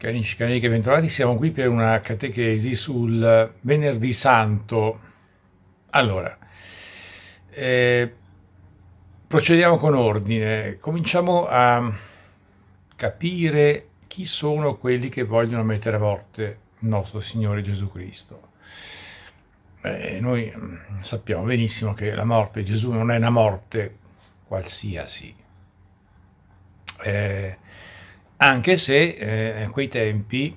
Cari amici, cari amiche, bentornati. Siamo qui per una catechesi sul venerdì santo. Allora, eh, procediamo con ordine. Cominciamo a capire chi sono quelli che vogliono mettere a morte il nostro Signore Gesù Cristo. Eh, noi mm, sappiamo benissimo che la morte di Gesù non è una morte qualsiasi. Eh, anche se eh, in quei tempi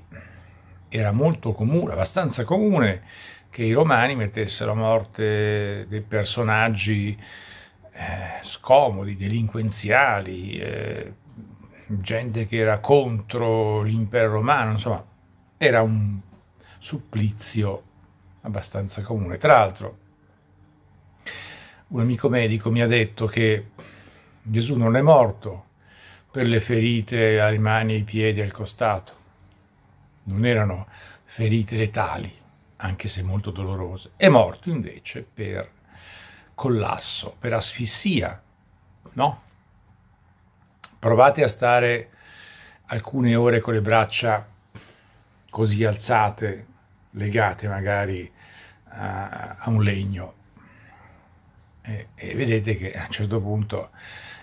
era molto comune, abbastanza comune, che i romani mettessero a morte dei personaggi eh, scomodi, delinquenziali, eh, gente che era contro l'impero romano, insomma, era un supplizio abbastanza comune. Tra l'altro, un amico medico mi ha detto che Gesù non è morto, per le ferite alle mani, ai piedi, al costato. Non erano ferite letali, anche se molto dolorose. È morto invece per collasso, per asfissia, no? Provate a stare alcune ore con le braccia così alzate, legate magari a, a un legno e, e vedete che a un certo punto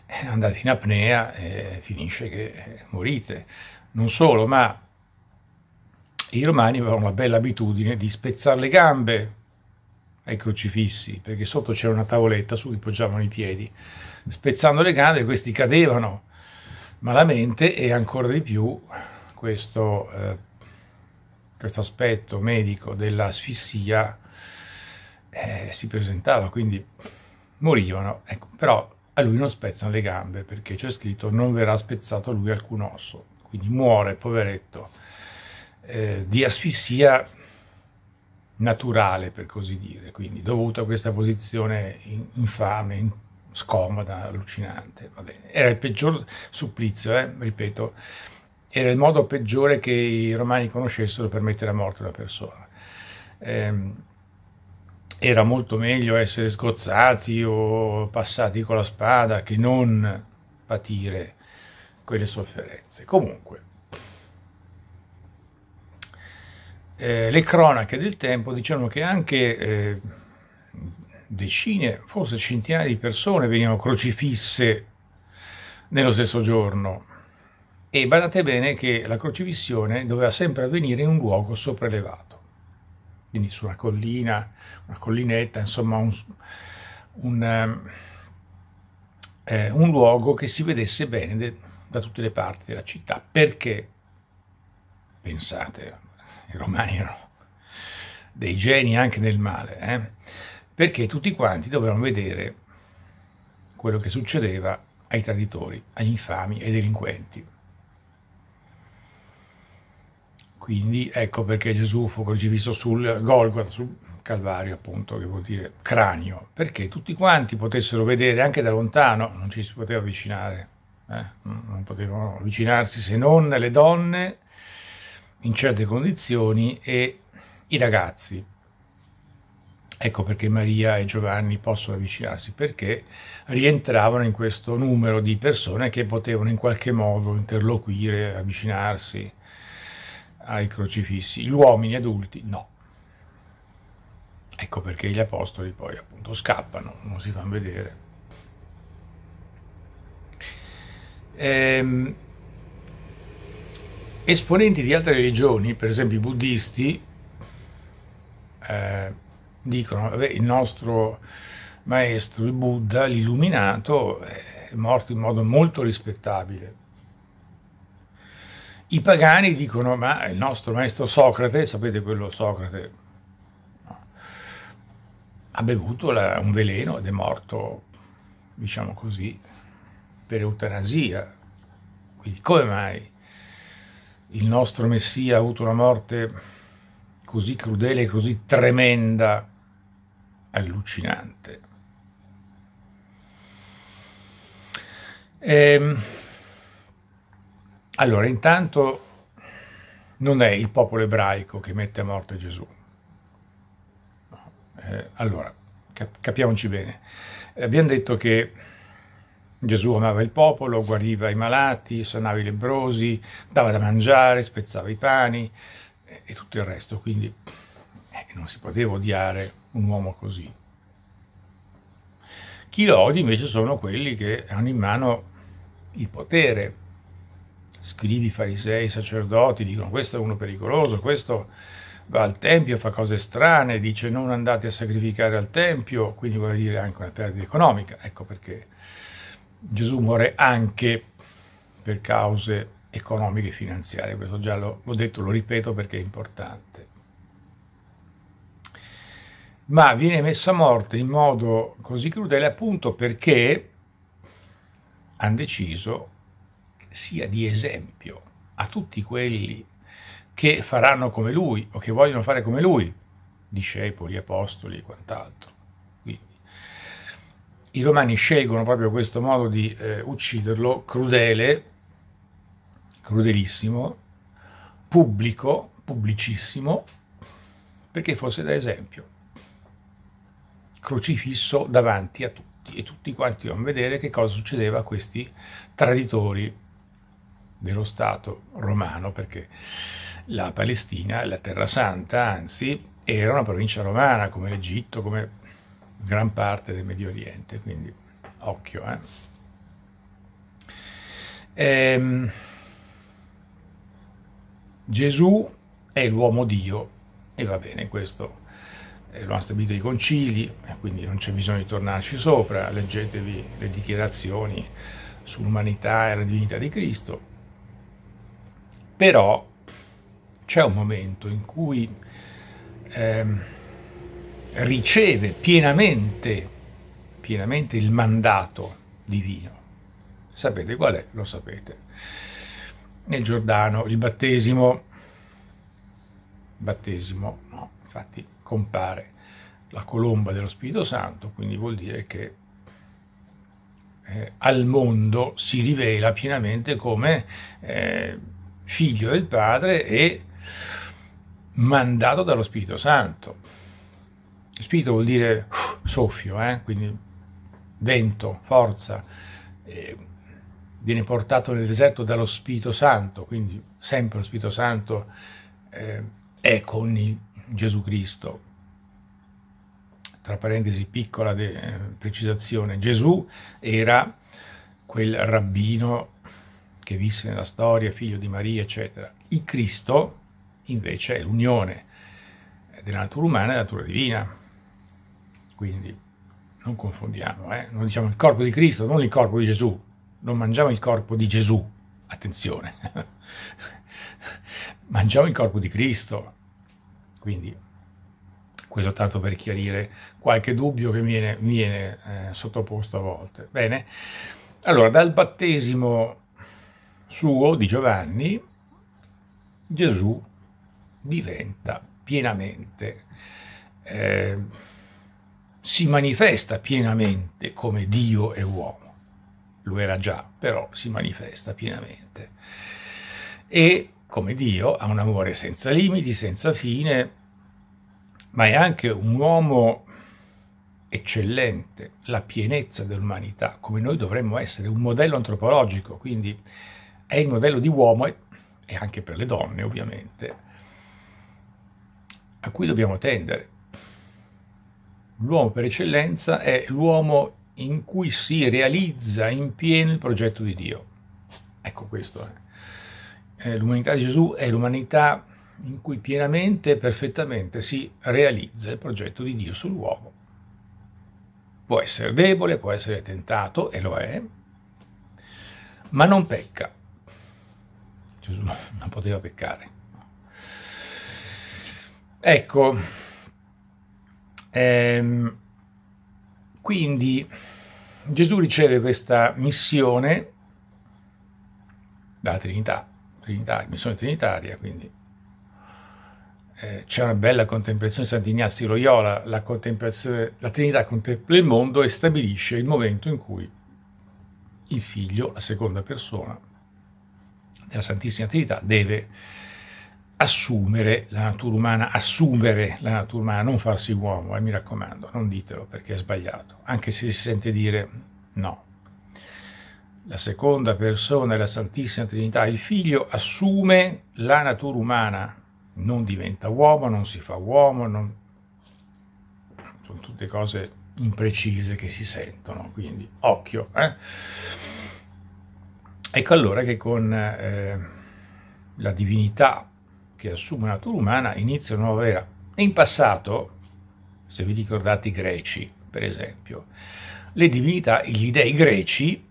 andate in apnea e finisce che morite. Non solo, ma i romani avevano la bella abitudine di spezzare le gambe ai crocifissi, perché sotto c'era una tavoletta su cui poggiavano i piedi. Spezzando le gambe questi cadevano malamente e ancora di più questo, eh, questo aspetto medico dell'asfissia eh, si presentava, quindi morivano. Ecco, però a lui non spezzano le gambe perché c'è scritto non verrà spezzato a lui alcun osso, quindi muore, poveretto, eh, di asfissia naturale per così dire, quindi dovuta a questa posizione infame, scomoda, allucinante. Era il peggior supplizio, eh? ripeto, era il modo peggiore che i romani conoscessero per mettere a morte una persona. Ehm, era molto meglio essere sgozzati o passati con la spada che non patire quelle sofferenze. Comunque, eh, le cronache del tempo dicevano che anche eh, decine, forse centinaia di persone venivano crocifisse nello stesso giorno. E badate bene che la crocifissione doveva sempre avvenire in un luogo sopraelevato quindi su una collina, una collinetta, insomma un, un, ehm, eh, un luogo che si vedesse bene de, da tutte le parti della città. Perché, pensate, i romani erano dei geni anche nel male, eh? perché tutti quanti dovevano vedere quello che succedeva ai traditori, agli infami, ai delinquenti. Quindi ecco perché Gesù fu crocifisso sul Golgotha, sul Calvario appunto, che vuol dire cranio, perché tutti quanti potessero vedere anche da lontano, non ci si poteva avvicinare, eh? non potevano avvicinarsi se non le donne in certe condizioni e i ragazzi. Ecco perché Maria e Giovanni possono avvicinarsi, perché rientravano in questo numero di persone che potevano in qualche modo interloquire, avvicinarsi, ai crocifissi, gli uomini adulti no. Ecco perché gli apostoli poi appunto scappano, non si fanno vedere. Ehm, esponenti di altre religioni, per esempio i buddisti, eh, dicono vabbè, il nostro maestro, il Buddha, l'illuminato, è morto in modo molto rispettabile i pagani dicono, ma il nostro maestro Socrate, sapete quello Socrate, no, ha bevuto la, un veleno ed è morto, diciamo così, per eutanasia. Quindi come mai il nostro Messia ha avuto una morte così crudele, così tremenda, allucinante? Ehm... Allora, intanto non è il popolo ebraico che mette a morte Gesù. Eh, allora, cap capiamoci bene. Eh, Abbiamo detto che Gesù amava il popolo, guariva i malati, sanava i lebbrosi, dava da mangiare, spezzava i pani e, eh, e tutto il resto. Quindi eh, non si poteva odiare un uomo così. Chi lo odia invece sono quelli che hanno in mano il potere, scrivi, farisei, sacerdoti, dicono questo è uno pericoloso, questo va al Tempio, fa cose strane, dice non andate a sacrificare al Tempio, quindi vuol dire anche una perdita economica. Ecco perché Gesù muore anche per cause economiche e finanziarie, questo già l'ho detto, lo ripeto perché è importante. Ma viene messo a morte in modo così crudele appunto perché hanno deciso sia di esempio a tutti quelli che faranno come lui o che vogliono fare come lui, discepoli, apostoli e quant'altro. Quindi, I romani scelgono proprio questo modo di eh, ucciderlo, crudele, crudelissimo, pubblico, pubblicissimo, perché fosse da esempio. Crocifisso davanti a tutti e tutti quanti vanno a vedere che cosa succedeva a questi traditori dello Stato romano, perché la Palestina, la Terra Santa, anzi, era una provincia romana, come l'Egitto, come gran parte del Medio Oriente, quindi occhio. Eh. Ehm, Gesù è l'uomo Dio, e va bene, questo eh, lo hanno stabilito i concili, eh, quindi non c'è bisogno di tornarci sopra, leggetevi le dichiarazioni sull'umanità e la divinità di Cristo, però c'è un momento in cui eh, riceve pienamente, pienamente il mandato divino. Sapete qual è? Lo sapete. Nel Giordano il battesimo, battesimo no, infatti compare la colomba dello Spirito Santo, quindi vuol dire che eh, al mondo si rivela pienamente come eh, figlio del Padre e mandato dallo Spirito Santo. Spirito vuol dire uh, soffio, eh? quindi vento, forza. Eh, viene portato nel deserto dallo Spirito Santo, quindi sempre lo Spirito Santo eh, è con il, Gesù Cristo. Tra parentesi, piccola de, eh, precisazione, Gesù era quel rabbino che visse nella storia, figlio di Maria, eccetera. Il Cristo, invece, è l'unione della natura umana e della natura divina. Quindi non confondiamo, eh? non diciamo il corpo di Cristo, non il corpo di Gesù. Non mangiamo il corpo di Gesù, attenzione. mangiamo il corpo di Cristo. Quindi questo tanto per chiarire qualche dubbio che viene, viene eh, sottoposto a volte. Bene, allora dal battesimo suo, di Giovanni, Gesù diventa pienamente, eh, si manifesta pienamente come Dio e uomo. Lo era già, però si manifesta pienamente. E come Dio ha un amore senza limiti, senza fine, ma è anche un uomo eccellente, la pienezza dell'umanità, come noi dovremmo essere, un modello antropologico, quindi è il modello di uomo e, anche per le donne ovviamente a cui dobbiamo tendere. L'uomo per eccellenza è l'uomo in cui si realizza in pieno il progetto di Dio. Ecco questo è. Eh. Eh, l'umanità di Gesù è l'umanità in cui pienamente e perfettamente si realizza il progetto di Dio sull'uomo. Può essere debole, può essere tentato, e lo è, ma non pecca. Gesù non poteva peccare. Ecco, ehm, quindi Gesù riceve questa missione dalla Trinità, Trinità missione trinitaria, quindi eh, c'è una bella contemplazione di Sant'Ignazio di Loyola, la, la Trinità contempla il mondo e stabilisce il momento in cui il figlio, la seconda persona, nella Santissima Trinità deve assumere la natura umana, assumere la natura umana, non farsi uomo, e eh, mi raccomando, non ditelo perché è sbagliato, anche se si sente dire no. La seconda persona della Santissima Trinità, il Figlio, assume la natura umana, non diventa uomo, non si fa uomo, non... sono tutte cose imprecise che si sentono, quindi occhio. Eh? Ecco allora che con eh, la divinità che assume la natura umana inizia una nuova era. E in passato, se vi ricordate i greci, per esempio, le divinità, gli dei greci,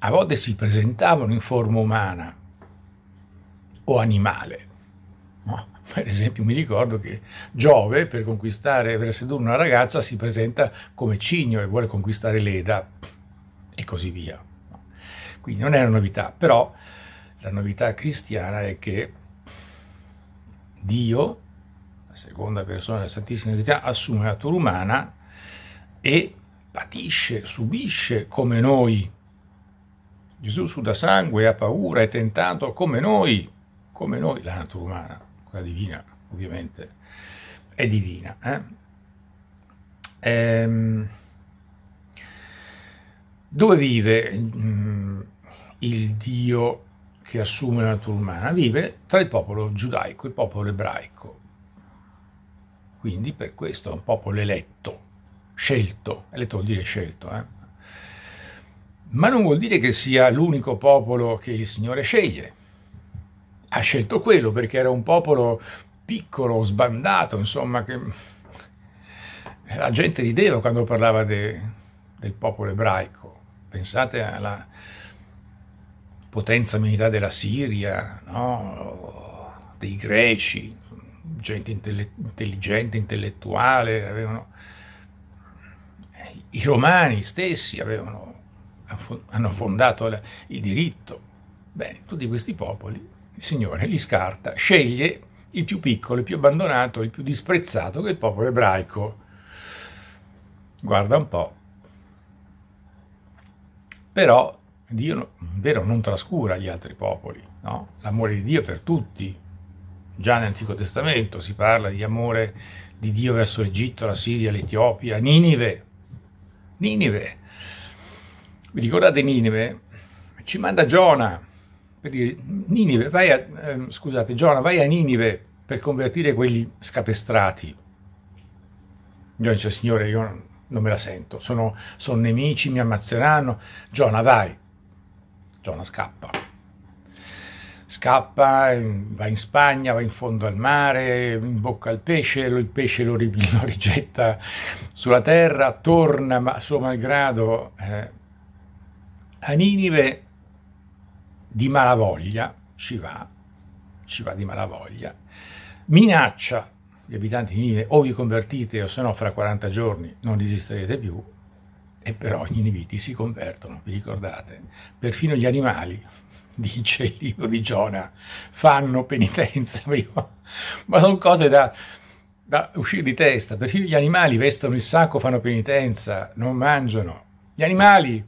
a volte si presentavano in forma umana o animale. No? Per esempio mi ricordo che Giove, per conquistare, per sedurre una ragazza, si presenta come cigno e vuole conquistare l'Eda e così via. Quindi non è una novità, però la novità cristiana è che Dio, la seconda persona della Santissima Trinità, assume la natura umana e patisce, subisce come noi. Gesù suda sangue, ha paura, è tentato come noi, come noi, la natura umana, quella divina ovviamente, è divina. Eh? Ehm dove vive mh, mm, il Dio che assume la natura umana? Vive tra il popolo giudaico il popolo ebraico. Quindi per questo è un popolo eletto, scelto, eletto vuol dire scelto, eh? ma non vuol dire che sia l'unico popolo che il Signore sceglie. Ha scelto quello perché era un popolo piccolo, sbandato, insomma, che la gente rideva quando parlava de... del popolo ebraico. Pensate alla potenza militare della Siria, no? dei greci, gente intelle- intelligente, intellettuale, avevano... i romani stessi avevano, hanno fondato il diritto. Bene, tutti questi popoli il Signore li scarta, sceglie il più piccolo, il più abbandonato, il più disprezzato, che è il popolo ebraico. Guarda un po', però Dio vero non trascura gli altri popoli, no? l'amore di Dio è per tutti, già nell'Antico Testamento si parla di amore di Dio verso l'Egitto, la Siria, l'Etiopia, Ninive, Ninive, vi ricordate Ninive? Ci manda Giona, per dire, Ninive, vai a, eh, scusate, Giona, vai a Ninive per convertire quegli scapestrati. Giona dice, Signore, io non me la sento, sono, sono nemici, mi ammazzeranno. Giona, dai. Giona scappa. Scappa, va in Spagna, va in fondo al mare, in bocca al pesce, il pesce lo, lo rigetta sulla terra, torna, ma suo malgrado, eh, a Ninive di malavoglia, ci va, ci va di malavoglia, minaccia gli abitanti di Ninive o vi convertite o se no fra 40 giorni non esisterete più, e però gli inibiti si convertono, vi ricordate? Perfino gli animali, dice il libro di Giona, fanno penitenza, ma sono cose da, da uscire di testa, perfino gli animali vestono il sacco, fanno penitenza, non mangiano, gli animali,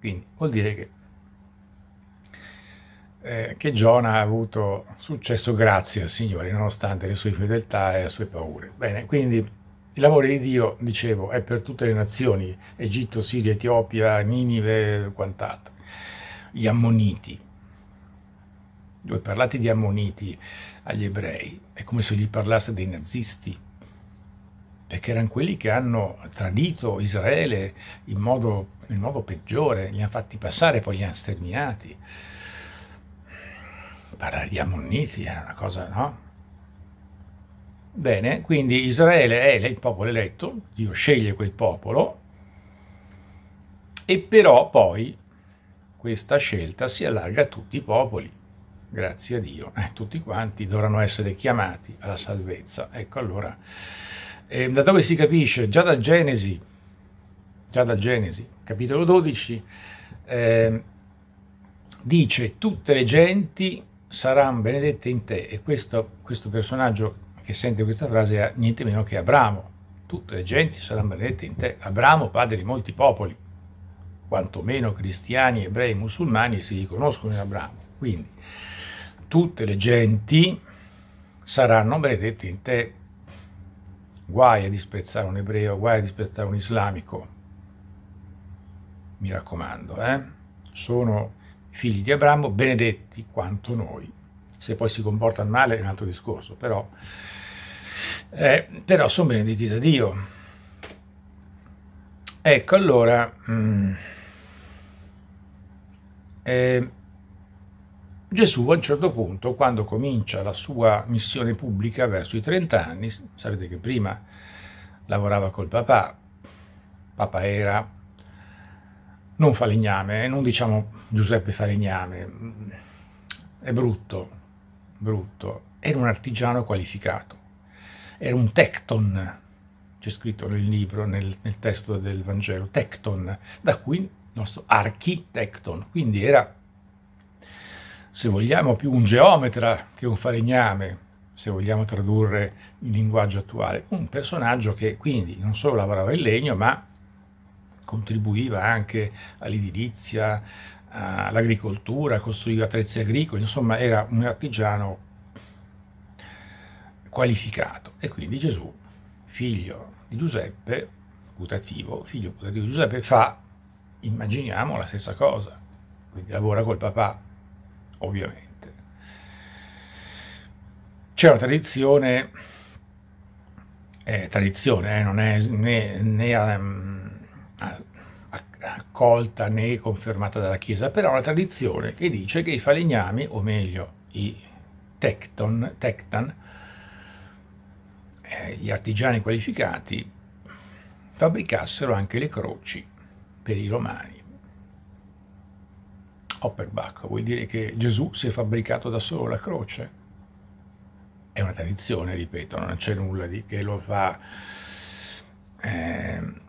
quindi vuol dire che eh, che Giona ha avuto successo grazie al Signore, nonostante le sue fedeltà e le sue paure. Bene, quindi il lavoro di Dio, dicevo, è per tutte le nazioni, Egitto, Siria, Etiopia, Ninive e quant'altro. Gli Ammoniti. Dove parlate di Ammoniti agli ebrei è come se gli parlasse dei nazisti perché erano quelli che hanno tradito Israele in modo, in modo peggiore, li hanno fatti passare, poi li hanno sterminati parlare di ammoniti era una cosa, no? Bene, quindi Israele è il popolo eletto, Dio sceglie quel popolo, e però poi questa scelta si allarga a tutti i popoli, grazie a Dio, eh, tutti quanti dovranno essere chiamati alla salvezza. Ecco allora, eh, da dove si capisce? Già dal Genesi, già dal Genesi, capitolo 12, eh, dice tutte le genti saranno benedette in te. E questo, questo personaggio che sente questa frase è niente meno che Abramo. Tutte le genti saranno benedette in te. Abramo, padre di molti popoli, quantomeno cristiani, ebrei, musulmani si riconoscono in Abramo. Quindi tutte le genti saranno benedette in te. Guai a disprezzare un ebreo, guai a disprezzare un islamico. Mi raccomando, eh? Sono figli di Abramo, benedetti quanto noi. Se poi si comportano male è un altro discorso, però, eh, però sono benedetti da Dio. Ecco, allora, mh, mm, eh, Gesù a un certo punto, quando comincia la sua missione pubblica verso i 30 anni, sapete che prima lavorava col papà, papà era non falegname, eh, non diciamo Giuseppe falegname, è brutto, brutto, era un artigiano qualificato, era un tecton, c'è scritto nel libro, nel, nel testo del Vangelo, tecton, da cui il nostro architecton, quindi era, se vogliamo, più un geometra che un falegname, se vogliamo tradurre il linguaggio attuale, un personaggio che quindi non solo lavorava il legno, ma contribuiva anche all'edilizia, all'agricoltura, costruiva attrezzi agricoli, insomma era un artigiano qualificato. E quindi Gesù, figlio di Giuseppe, putativo, figlio putativo di Giuseppe, fa, immaginiamo, la stessa cosa. Quindi lavora col papà, ovviamente. C'è una tradizione, eh, tradizione, eh, non è né, né um, accolta né confermata dalla Chiesa, però la tradizione che dice che i falegnami, o meglio i tecton, tectan, eh, gli artigiani qualificati, fabbricassero anche le croci per i romani. Opperbach, vuol dire che Gesù si è fabbricato da solo la croce? È una tradizione, ripeto, non c'è nulla di che lo fa... Eh,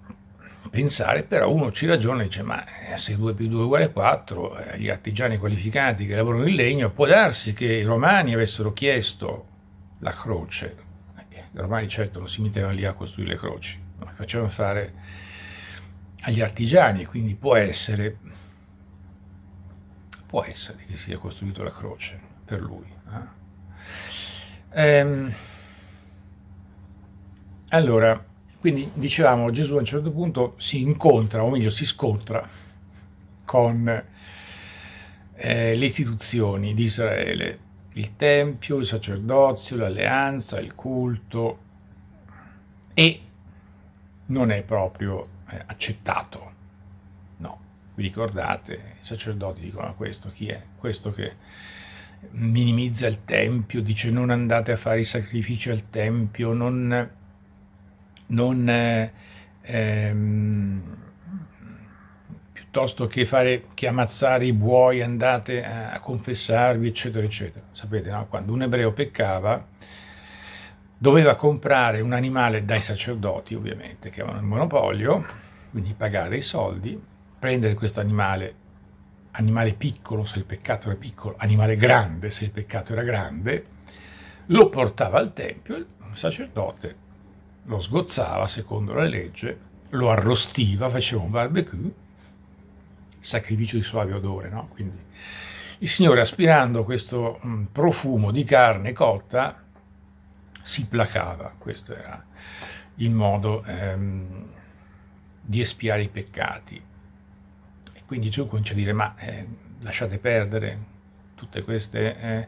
pensare, però uno ci ragiona e dice ma eh, se 2 più 2 uguale 4, eh, gli artigiani qualificati che lavorano in legno, può darsi che i romani avessero chiesto la croce, eh, i romani certo non si mettevano lì a costruire le croci, ma facevano fare agli artigiani, quindi può essere, può essere che sia costruito la croce per lui. Eh? Ehm, allora, quindi dicevamo, Gesù a un certo punto si incontra, o meglio si scontra, con eh, le istituzioni di Israele, il Tempio, il sacerdozio, l'alleanza, il culto, e non è proprio eh, accettato. No, vi ricordate, i sacerdoti dicono ah, questo, chi è? Questo che minimizza il Tempio, dice non andate a fare i sacrifici al Tempio, non non, eh, ehm, piuttosto che, fare, che ammazzare i buoi, andate a, confessarvi, eccetera, eccetera. Sapete, no? quando un ebreo peccava, doveva comprare un animale dai sacerdoti, ovviamente, che avevano il monopolio, quindi pagare i soldi, prendere questo animale, animale piccolo se il peccato era piccolo, animale grande se il peccato era grande, lo portava al tempio, il sacerdote lo sgozzava secondo la legge, lo arrostiva, faceva un barbecue, sacrificio di soave odore, no? Quindi il Signore aspirando questo mm, profumo di carne cotta si placava, questo era il modo ehm, di espiare i peccati. E quindi Gesù comincia a dire, ma eh, lasciate perdere tutti eh, questi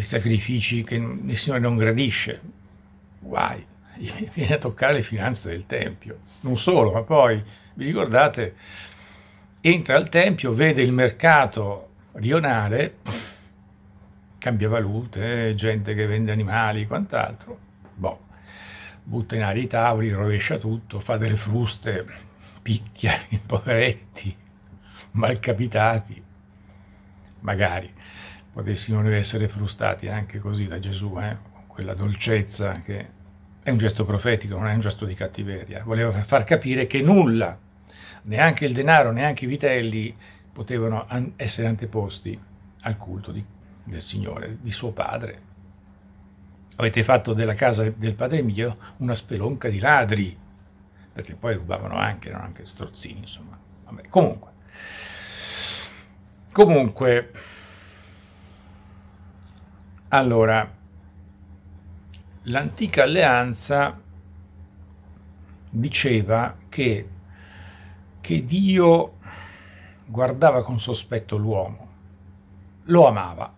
sacrifici che il Signore non gradisce, guai. viene a toccare le finanze del Tempio. Non solo, ma poi, vi ricordate, entra al Tempio, vede il mercato rionale, cambia valute, gente che vende animali, e quant'altro, boh, butta in aria i tavoli, rovescia tutto, fa delle fruste, picchia i poveretti, malcapitati, magari potessimo noi essere frustati anche così da Gesù, eh? quella dolcezza che è un gesto profetico, non è un gesto di cattiveria. Voleva far capire che nulla, neanche il denaro, neanche i vitelli, potevano an essere anteposti al culto di, del Signore, di suo padre. Avete fatto della casa del padre mio una spelonca di ladri, perché poi rubavano anche, erano anche strozzini, insomma. Vabbè, comunque. Comunque, allora, l'antica alleanza diceva che, che Dio guardava con sospetto l'uomo, lo amava,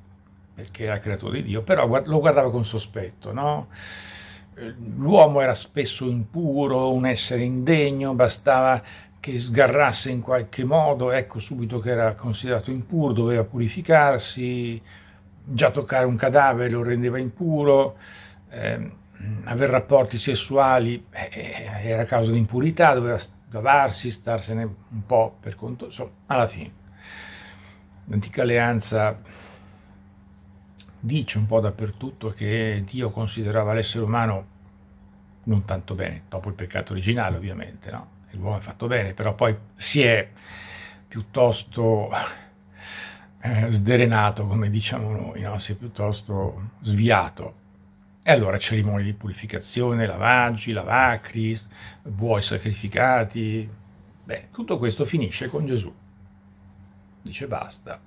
perché era creatore di Dio, però lo guardava con sospetto, no? L'uomo era spesso impuro, un essere indegno, bastava che sgarrasse in qualche modo, ecco subito che era considerato impuro, doveva purificarsi, già toccare un cadavere lo rendeva impuro, eh, avere rapporti sessuali eh, eh, era causa di impurità, doveva lavarsi, starsene un po' per conto, insomma, alla fine. L'antica alleanza dice un po' dappertutto che Dio considerava l'essere umano non tanto bene, dopo il peccato originale ovviamente, no? l'uomo è fatto bene, però poi si è piuttosto eh, sdrenato, come diciamo noi, no? si è piuttosto sviato e allora cerimonie di purificazione, lavaggi, lavacri, buoi sacrificati. Beh, tutto questo finisce con Gesù. Dice basta.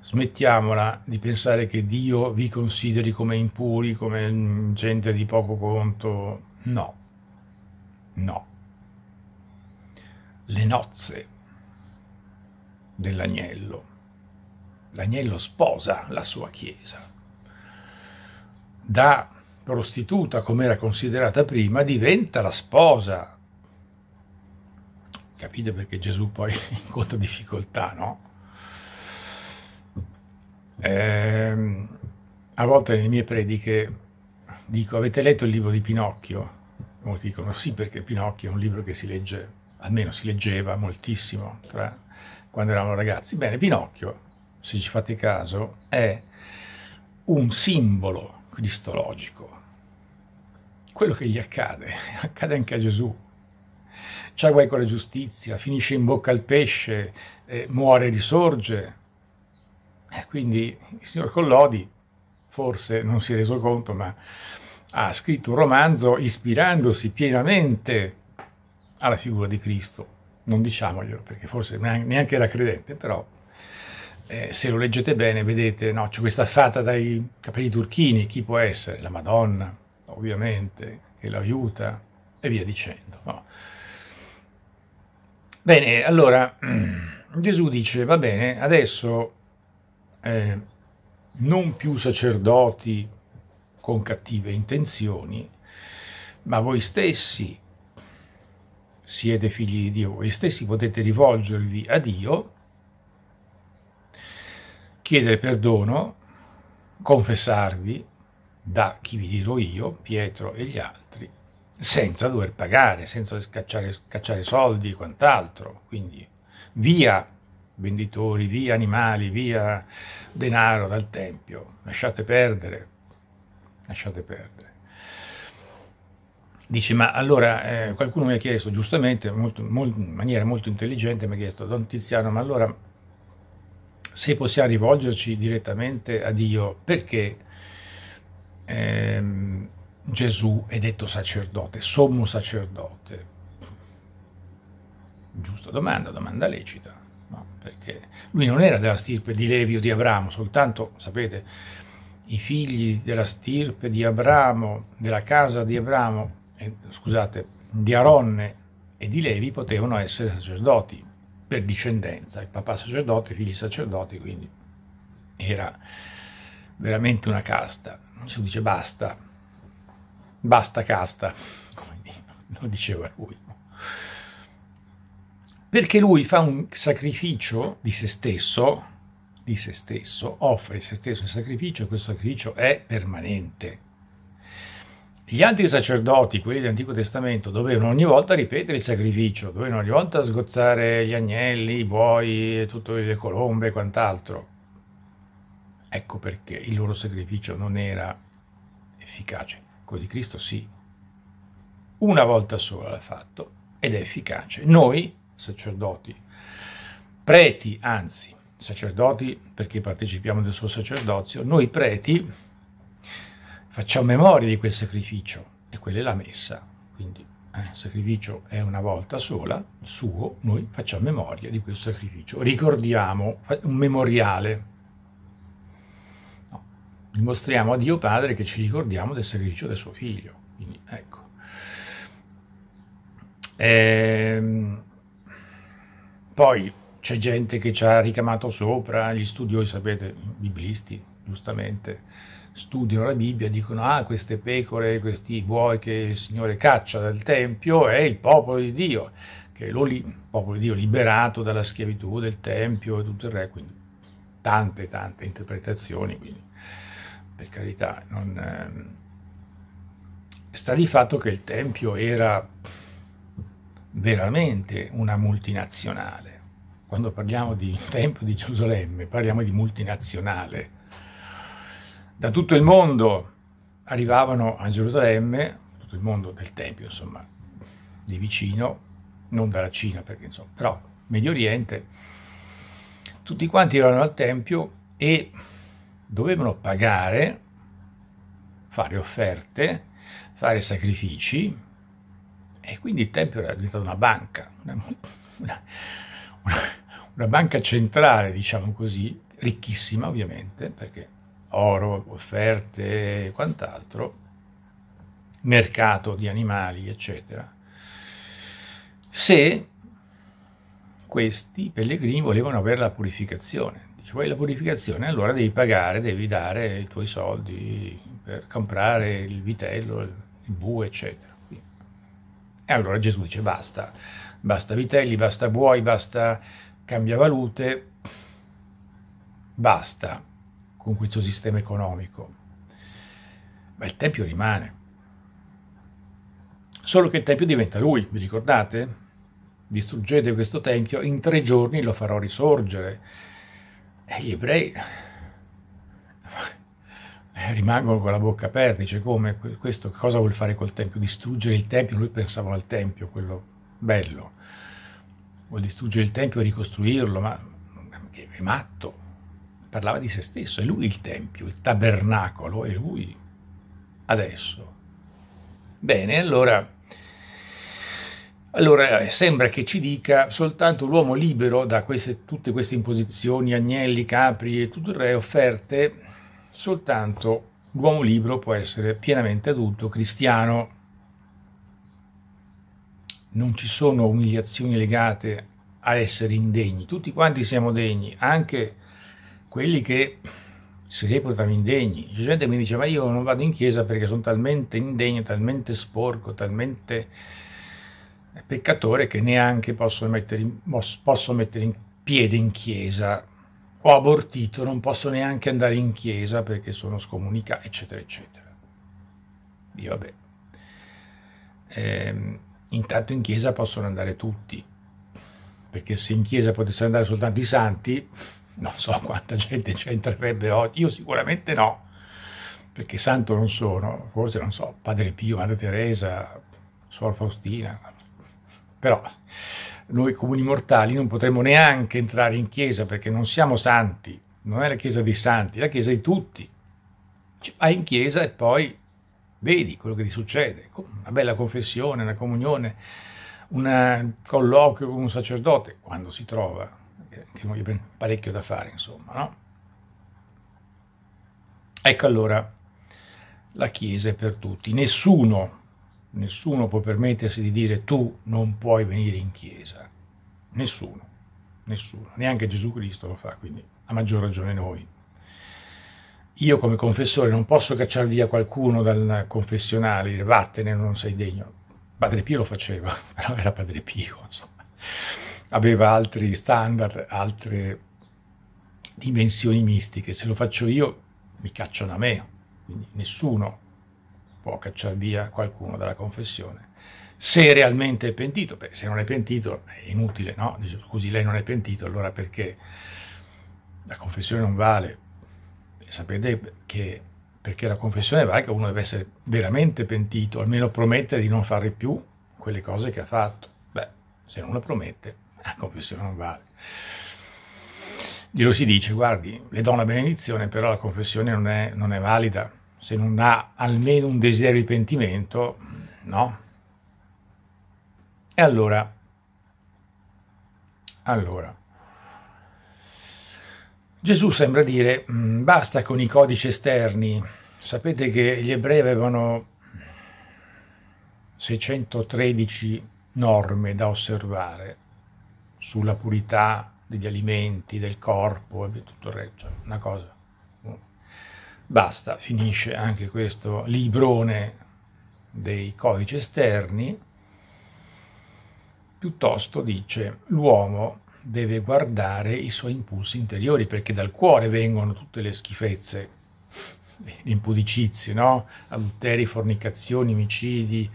Smettiamola di pensare che Dio vi consideri come impuri, come mm, gente di poco conto. No, no. Le nozze dell'agnello. L'agnello sposa la sua chiesa da prostituta, come era considerata prima, diventa la sposa. Capite perché Gesù poi incontra difficoltà, no? Eh, a volte nelle mie prediche dico, avete letto il libro di Pinocchio? Molti dicono sì, perché Pinocchio è un libro che si legge, almeno si leggeva moltissimo tra, quando eravamo ragazzi. Bene, Pinocchio, se ci fate caso, è un simbolo cristologico. Quello che gli accade, accade anche a Gesù. C'è guai con la giustizia, finisce in bocca al pesce, eh, muore e risorge. E quindi il signor Collodi, forse non si è reso conto, ma ha scritto un romanzo ispirandosi pienamente alla figura di Cristo. Non diciamoglielo, perché forse neanche era credente, però eh, se lo leggete bene vedete, no, c'è questa fata dai capelli turchini, chi può essere? La Madonna, ovviamente, che lo aiuta, e via dicendo. No. Bene, allora Gesù dice, va bene, adesso eh, non più sacerdoti con cattive intenzioni, ma voi stessi siete figli di Dio, voi stessi potete rivolgervi a Dio chiedere perdono, confessarvi da chi vi dirò io, Pietro e gli altri, senza dover pagare, senza scacciare, scacciare soldi e quant'altro. Quindi via venditori, via animali, via denaro dal Tempio, lasciate perdere, lasciate perdere. Dice, ma allora eh, qualcuno mi ha chiesto giustamente, molto, molto, in maniera molto intelligente, mi ha chiesto, Don Tiziano, ma allora se possiamo rivolgerci direttamente a Dio, perché ehm, Gesù è detto sacerdote, sommo sacerdote? Giusta domanda, domanda lecita, no? perché lui non era della stirpe di Levi o di Abramo, soltanto, sapete, i figli della stirpe di Abramo, della casa di Abramo, eh, scusate, di Aronne e di Levi potevano essere sacerdoti, per discendenza, il papà sacerdote, i figli sacerdoti, quindi era veramente una casta. Si dice basta, basta casta, come lo diceva lui. Perché lui fa un sacrificio di se stesso, di se stesso, offre se stesso il sacrificio e questo sacrificio è permanente. Gli altri sacerdoti, quelli dell'Antico Testamento, dovevano ogni volta ripetere il sacrificio, dovevano ogni volta sgozzare gli agnelli, i buoi, tutte le colombe e quant'altro. Ecco perché il loro sacrificio non era efficace. Quello di Cristo sì. Una volta sola l'ha fatto ed è efficace. Noi, sacerdoti, preti, anzi, sacerdoti perché partecipiamo del suo sacerdozio, noi preti facciamo memoria di quel sacrificio e quella è la messa, quindi eh, il sacrificio è una volta sola, suo, noi facciamo memoria di quel sacrificio, ricordiamo un memoriale, no. dimostriamo a Dio Padre che ci ricordiamo del sacrificio del suo figlio, quindi ecco. Ehm, poi c'è gente che ci ha ricamato sopra, gli studiosi, sapete, biblisti, giustamente, studiano la Bibbia dicono ah queste pecore, questi buoi che il Signore caccia dal Tempio è il popolo di Dio, che è lo li- popolo di Dio liberato dalla schiavitù del Tempio e tutto il re, quindi tante tante interpretazioni, quindi per carità non... Ehm, sta di fatto che il Tempio era veramente una multinazionale. Quando parliamo di Tempio di Gerusalemme, parliamo di multinazionale da tutto il mondo arrivavano a Gerusalemme, tutto il mondo del Tempio, insomma, lì vicino, non dalla Cina, perché insomma, però Medio Oriente, tutti quanti erano al Tempio e dovevano pagare, fare offerte, fare sacrifici, e quindi il Tempio era diventato una banca, una, una, una, una banca centrale, diciamo così, ricchissima ovviamente, perché oro, offerte e quant'altro, mercato di animali, eccetera, se questi pellegrini volevano avere la purificazione. Dice, vuoi la purificazione? Allora devi pagare, devi dare i tuoi soldi per comprare il vitello, il bue, eccetera. E allora Gesù dice basta, basta vitelli, basta buoi, basta cambia valute, basta con questo sistema economico. Ma il Tempio rimane. Solo che il Tempio diventa lui, vi ricordate? Distruggete questo Tempio, in tre giorni lo farò risorgere. E gli ebrei rimangono con la bocca aperta, dice come, questo cosa vuol fare col Tempio? Distruggere il Tempio, lui pensava al Tempio, quello bello, vuol distruggere il Tempio e ricostruirlo, ma è matto parlava di se stesso, è lui il Tempio, il tabernacolo, è lui adesso. Bene, allora, allora eh, sembra che ci dica soltanto l'uomo libero da queste, tutte queste imposizioni, agnelli, capri e tutto il re offerte, soltanto l'uomo libero può essere pienamente adulto, cristiano. Non ci sono umiliazioni legate a essere indegni, tutti quanti siamo degni, anche quelli che si reputano indegni. C'è gente che mi dice ma io non vado in chiesa perché sono talmente indegno, talmente sporco, talmente peccatore che neanche posso mettere in, posso mettere in piede in chiesa. Ho abortito, non posso neanche andare in chiesa perché sono scomunicato, eccetera, eccetera. Io vabbè. Ehm, intanto in chiesa possono andare tutti, perché se in chiesa potessero andare soltanto i santi, non so quanta gente ci entrerebbe oggi, io sicuramente no, perché santo non sono, forse non so, Padre Pio, Madre Teresa, Suor Faustina, però noi comuni mortali non potremmo neanche entrare in chiesa perché non siamo santi, non è la chiesa dei santi, è la chiesa di tutti. Vai in chiesa e poi vedi quello che ti succede, una bella confessione, una comunione, un colloquio con un sacerdote, quando si trova, che, voglio non parecchio da fare, insomma, no? Ecco allora, la Chiesa è per tutti. Nessuno, nessuno può permettersi di dire tu non puoi venire in Chiesa. Nessuno, nessuno. Neanche Gesù Cristo lo fa, quindi a maggior ragione noi. Io come confessore non posso cacciare via qualcuno dal confessionale, dire vattene, non sei degno. Padre Pio lo faceva, però era Padre Pio, insomma aveva altri standard, altre dimensioni mistiche. Se lo faccio io, mi cacciano a me, quindi nessuno può cacciare via qualcuno dalla confessione. Se realmente è pentito, beh, se non è pentito è inutile, no? Scusi, lei non è pentito, allora perché la confessione non vale? Sapete che perché la confessione vale che uno deve essere veramente pentito, almeno promettere di non fare più quelle cose che ha fatto. Beh, se non lo promette, la confessione non vale. Glielo si dice, guardi, le do una benedizione, però la confessione non è, non è valida, se non ha almeno un desiderio di pentimento, no? E allora, allora, Gesù sembra dire, mm, basta con i codici esterni, sapete che gli ebrei avevano 613 norme da osservare, sulla purità degli alimenti, del corpo e tutto il resto, cioè, una cosa. Basta, finisce anche questo librone dei codici esterni. Piuttosto dice l'uomo deve guardare i suoi impulsi interiori perché dal cuore vengono tutte le schifezze, l'impudicizie, no? adulteri, fornicazioni, omicidi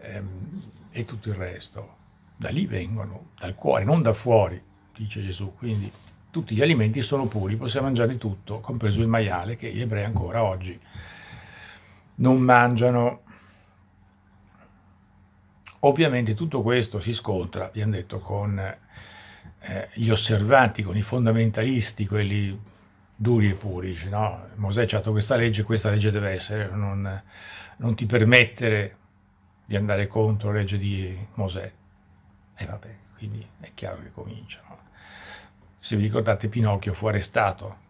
ehm, e tutto il resto da lì vengono, dal cuore, non da fuori, dice Gesù. Quindi tutti gli alimenti sono puri, possiamo mangiare tutto, compreso il maiale che gli ebrei ancora oggi non mangiano. Ovviamente tutto questo si scontra, abbiamo detto, con eh, gli osservanti, con i fondamentalisti, quelli duri e puri. Dice, no, Mosè ci ha dato questa legge, questa legge deve essere, non, non ti permettere di andare contro la legge di Mosè. E vabbè, quindi è chiaro che cominciano. Se vi ricordate, Pinocchio fu arrestato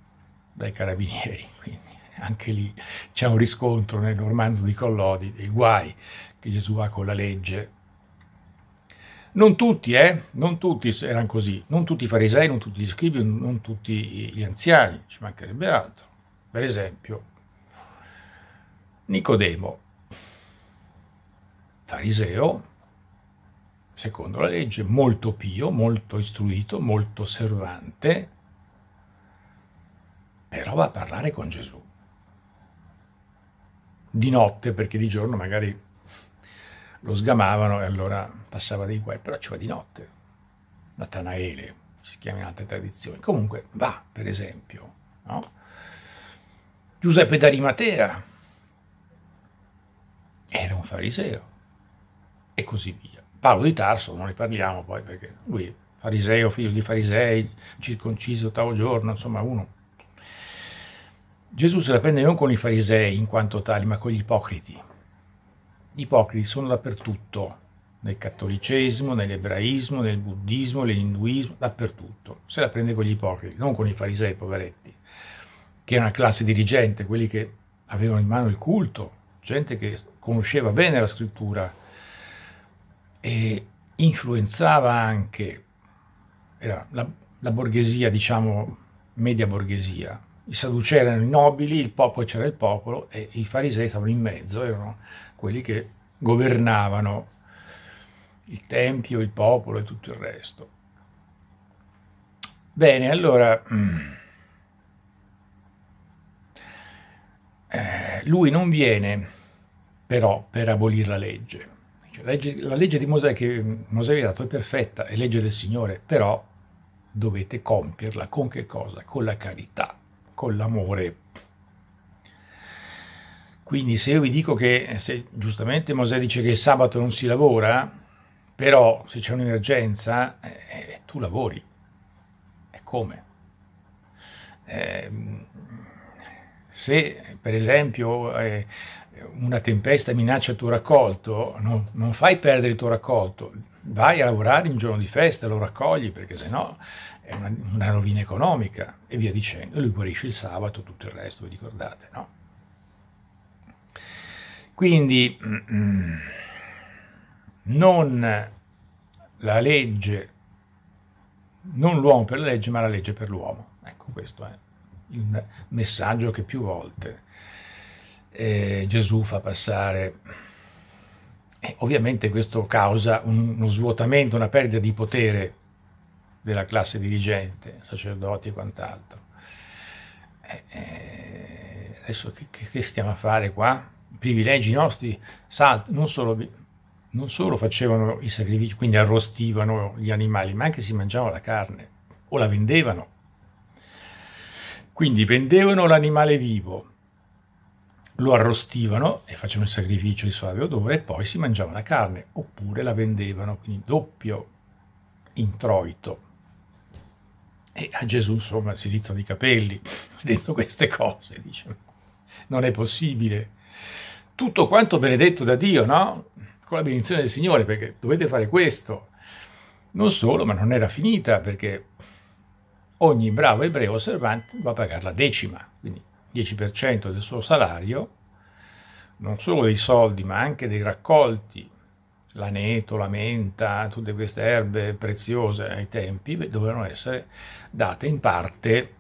dai carabinieri, quindi anche lì c'è un riscontro nel romanzo di Collodi dei guai che Gesù ha con la legge. Non tutti, eh? Non tutti erano così, non tutti i farisei, non tutti gli scribi, non tutti gli anziani, ci mancherebbe altro. Per esempio, Nicodemo, fariseo, secondo la legge, molto pio, molto istruito, molto osservante, però va a parlare con Gesù. Di notte, perché di giorno magari lo sgamavano e allora passava dei guai, però ci va di notte. Natanaele, si chiama in altre tradizioni. Comunque va, per esempio. No? Giuseppe d'Arimatea era un fariseo e così via. Paolo di Tarso, non ne parliamo poi perché lui, fariseo, figlio di farisei, circonciso ottavo giorno, insomma uno. Gesù se la prende non con i farisei in quanto tali, ma con gli ipocriti. Gli ipocriti sono dappertutto, nel cattolicesimo, nell'ebraismo, nel buddismo, nell'induismo, dappertutto. Se la prende con gli ipocriti, non con i farisei poveretti, che è una classe dirigente, quelli che avevano in mano il culto, gente che conosceva bene la scrittura, e influenzava anche la, la, borghesia, diciamo media borghesia. I Sadducei erano i nobili, il popolo c'era il popolo e i farisei stavano in mezzo, erano quelli che governavano il tempio, il popolo e tutto il resto. Bene, allora mm. eh, lui non viene però per abolire la legge, cioè, legge, la legge di Mosè che mm, Mosè vi ha dato è perfetta, è legge del Signore, però dovete compierla con che cosa? Con la carità, con l'amore. Quindi se io vi dico che, se giustamente Mosè dice che il sabato non si lavora, però se c'è un'emergenza, eh, eh tu lavori. E come? Eh, se per esempio eh, una tempesta minaccia il tuo raccolto, no, non fai perdere il tuo raccolto, vai a lavorare in giorno di festa, lo raccogli perché sennò è una, una rovina economica e via dicendo, lui guarisce il sabato, tutto il resto, vi ricordate, no? Quindi mm, mm, non la legge, non l'uomo per la legge, ma la legge per l'uomo. Ecco questo è il messaggio che più volte eh, Gesù fa passare. E ovviamente questo causa un, uno svuotamento, una perdita di potere della classe dirigente, sacerdoti e quant'altro. Eh, eh, adesso che, che, stiamo a fare qua? privilegi nostri salt- non, solo, non solo facevano i sacrifici, quindi arrostivano gli animali, ma anche si mangiavano la carne o la vendevano. Quindi vendevano l'animale vivo, lo arrostivano e facevano il sacrificio di soave odore e poi si mangiava la carne, oppure la vendevano, quindi doppio introito. E a Gesù, insomma, si rizzano i capelli vedendo queste cose, dice, non è possibile. Tutto quanto benedetto da Dio, no? Con la benedizione del Signore, perché dovete fare questo. Non solo, ma non era finita, perché ogni bravo ebreo osservante va a pagare la decima, quindi 10% del suo salario, non solo dei soldi ma anche dei raccolti, l'aneto, la menta, tutte queste erbe preziose ai tempi dovevano essere date in parte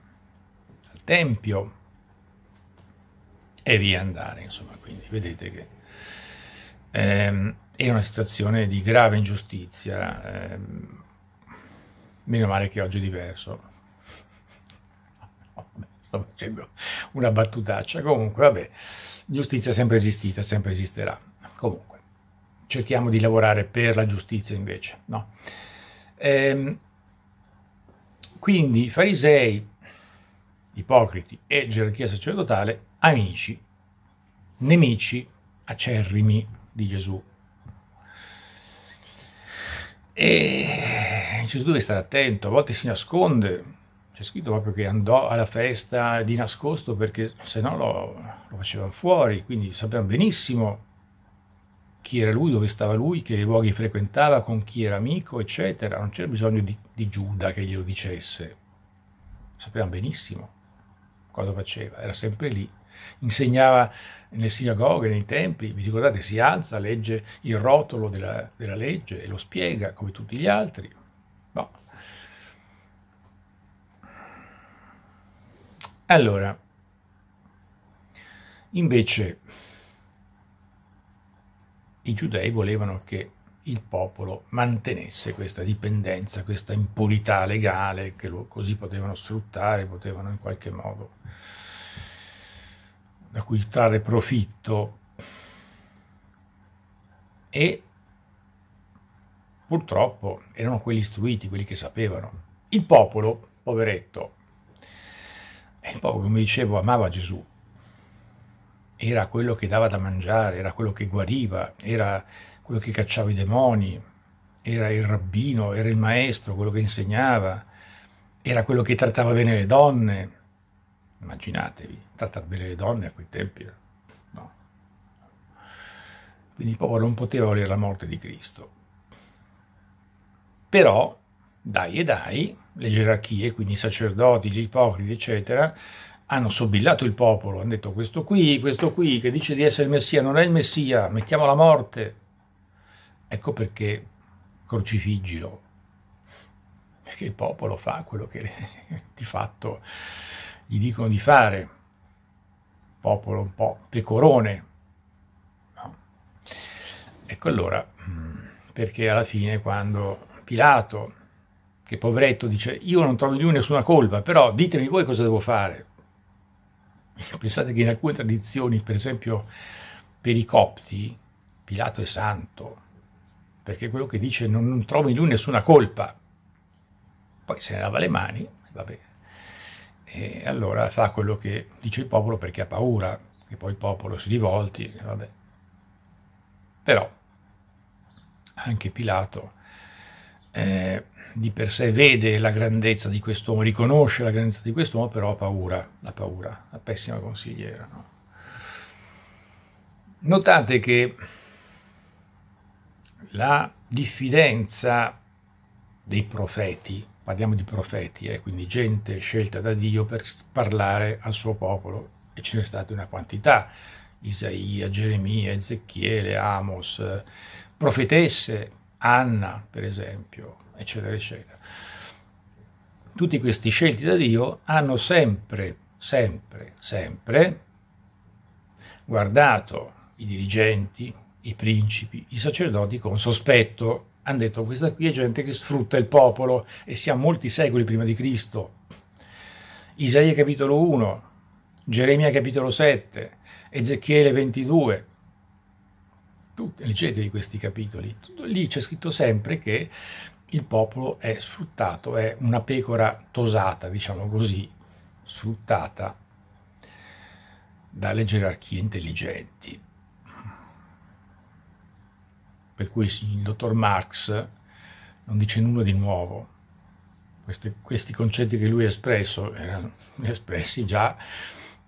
al tempio e via andare, insomma, quindi vedete che ehm, è una situazione di grave ingiustizia, ehm, meno male che oggi è diverso sto facendo una battutaccia, comunque vabbè, giustizia è sempre esistita, sempre esisterà, comunque cerchiamo di lavorare per la giustizia invece, no? Ehm, quindi farisei, ipocriti e gerarchia sacerdotale, amici, nemici acerrimi di Gesù. E Gesù deve stare attento, a volte si nasconde c'è scritto proprio che andò alla festa di nascosto perché se no lo, lo facevano fuori, quindi sapevano benissimo chi era lui, dove stava lui, che luoghi frequentava, con chi era amico, eccetera. Non c'era bisogno di, di Giuda che glielo dicesse, sapevano benissimo cosa faceva, era sempre lì. Insegnava nelle sinagoghe, nei tempi, vi ricordate, si alza, legge il rotolo della, della legge e lo spiega come tutti gli altri, Allora, invece i giudei volevano che il popolo mantenesse questa dipendenza, questa impurità legale che lo, così potevano sfruttare, potevano in qualche modo da cui trarre profitto e purtroppo erano quelli istruiti, quelli che sapevano. Il popolo, poveretto, e il popolo, come dicevo, amava Gesù. Era quello che dava da mangiare, era quello che guariva, era quello che cacciava i demoni, era il rabbino, era il maestro, quello che insegnava, era quello che trattava bene le donne. Immaginatevi, trattare bene le donne a quei tempi. No. Quindi il popolo non poteva volere la morte di Cristo. Però dai e dai, le gerarchie, quindi i sacerdoti, gli ipocriti, eccetera, hanno sobillato il popolo, hanno detto questo qui, questo qui, che dice di essere il Messia, non è il Messia, mettiamo la morte. Ecco perché crocifiggilo, perché il popolo fa quello che di fatto gli dicono di fare. Popolo un po' pecorone. No. Ecco allora, mm, perché alla fine quando Pilato che poveretto dice io non trovo di lui nessuna colpa, però ditemi voi cosa devo fare. Pensate che in alcune tradizioni, per esempio per i copti, Pilato è santo, perché quello che dice non, non trovo in lui nessuna colpa, poi se ne lava le mani, vabbè, e allora fa quello che dice il popolo perché ha paura, che poi il popolo si rivolti, vabbè. Però anche Pilato... Eh, di per sé vede la grandezza di quest'uomo, riconosce la grandezza di quest'uomo, però ha paura, la paura, la pessima consigliera. No? Notate che la diffidenza dei profeti, parliamo di profeti, eh, quindi gente scelta da Dio per parlare al suo popolo, e ce n'è stata una quantità, Isaia, Geremia, Ezechiele, Amos, eh, profetesse, Anna, per esempio, eccetera, eccetera. Tutti questi scelti da Dio hanno sempre, sempre, sempre guardato i dirigenti, i principi, i sacerdoti con sospetto. Hanno detto questa qui è gente che sfrutta il popolo e siamo molti secoli prima di Cristo. Isaia capitolo 1, Geremia capitolo 7, Ezechiele 22, tutti, leggetevi questi capitoli, tutto, lì c'è scritto sempre che il popolo è sfruttato, è una pecora tosata, diciamo così, sfruttata dalle gerarchie intelligenti. Per cui il dottor Marx non dice nulla di nuovo. Questi, questi concetti che lui ha espresso erano espressi già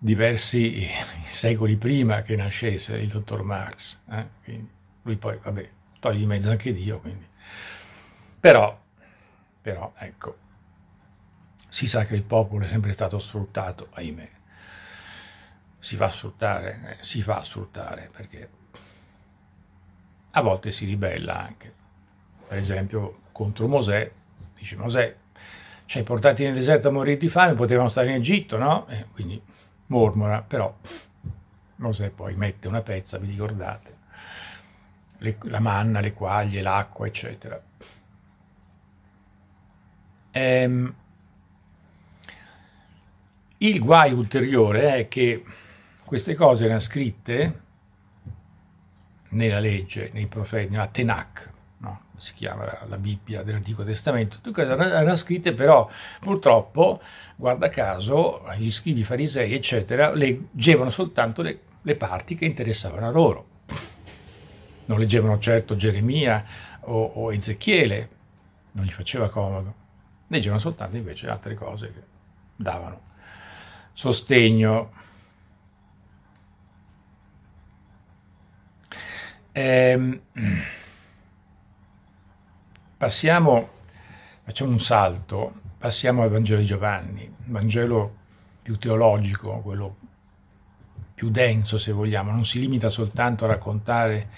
diversi secoli prima che nascesse il dottor Marx. Eh? lui poi, vabbè, toglie di mezzo anche Dio, quindi. Però, però, ecco, si sa che il popolo è sempre stato sfruttato, ahimè. Si fa sfruttare, eh, si fa sfruttare, perché a volte si ribella anche. Per esempio, contro Mosè, dice Mosè, ci hai portati nel deserto a morire di fame, potevamo stare in Egitto, no? Eh, quindi mormora, però non se poi mette una pezza, vi ricordate, le, la manna, le quaglie, l'acqua, eccetera. Ehm, il guai ulteriore è che queste cose erano scritte nella legge, nei profeti, nella Tenac, si chiama la, la Bibbia dell'Antico Testamento, tutte cose erano scritte però purtroppo, guarda caso, gli scrivi farisei eccetera leggevano soltanto le, le parti che interessavano a loro. Non leggevano certo Geremia o, o Ezechiele, non gli faceva comodo, leggevano soltanto invece altre cose che davano sostegno. Um, Passiamo, facciamo un salto, passiamo al Vangelo di Giovanni, il Vangelo più teologico, quello più denso se vogliamo, non si limita soltanto a raccontare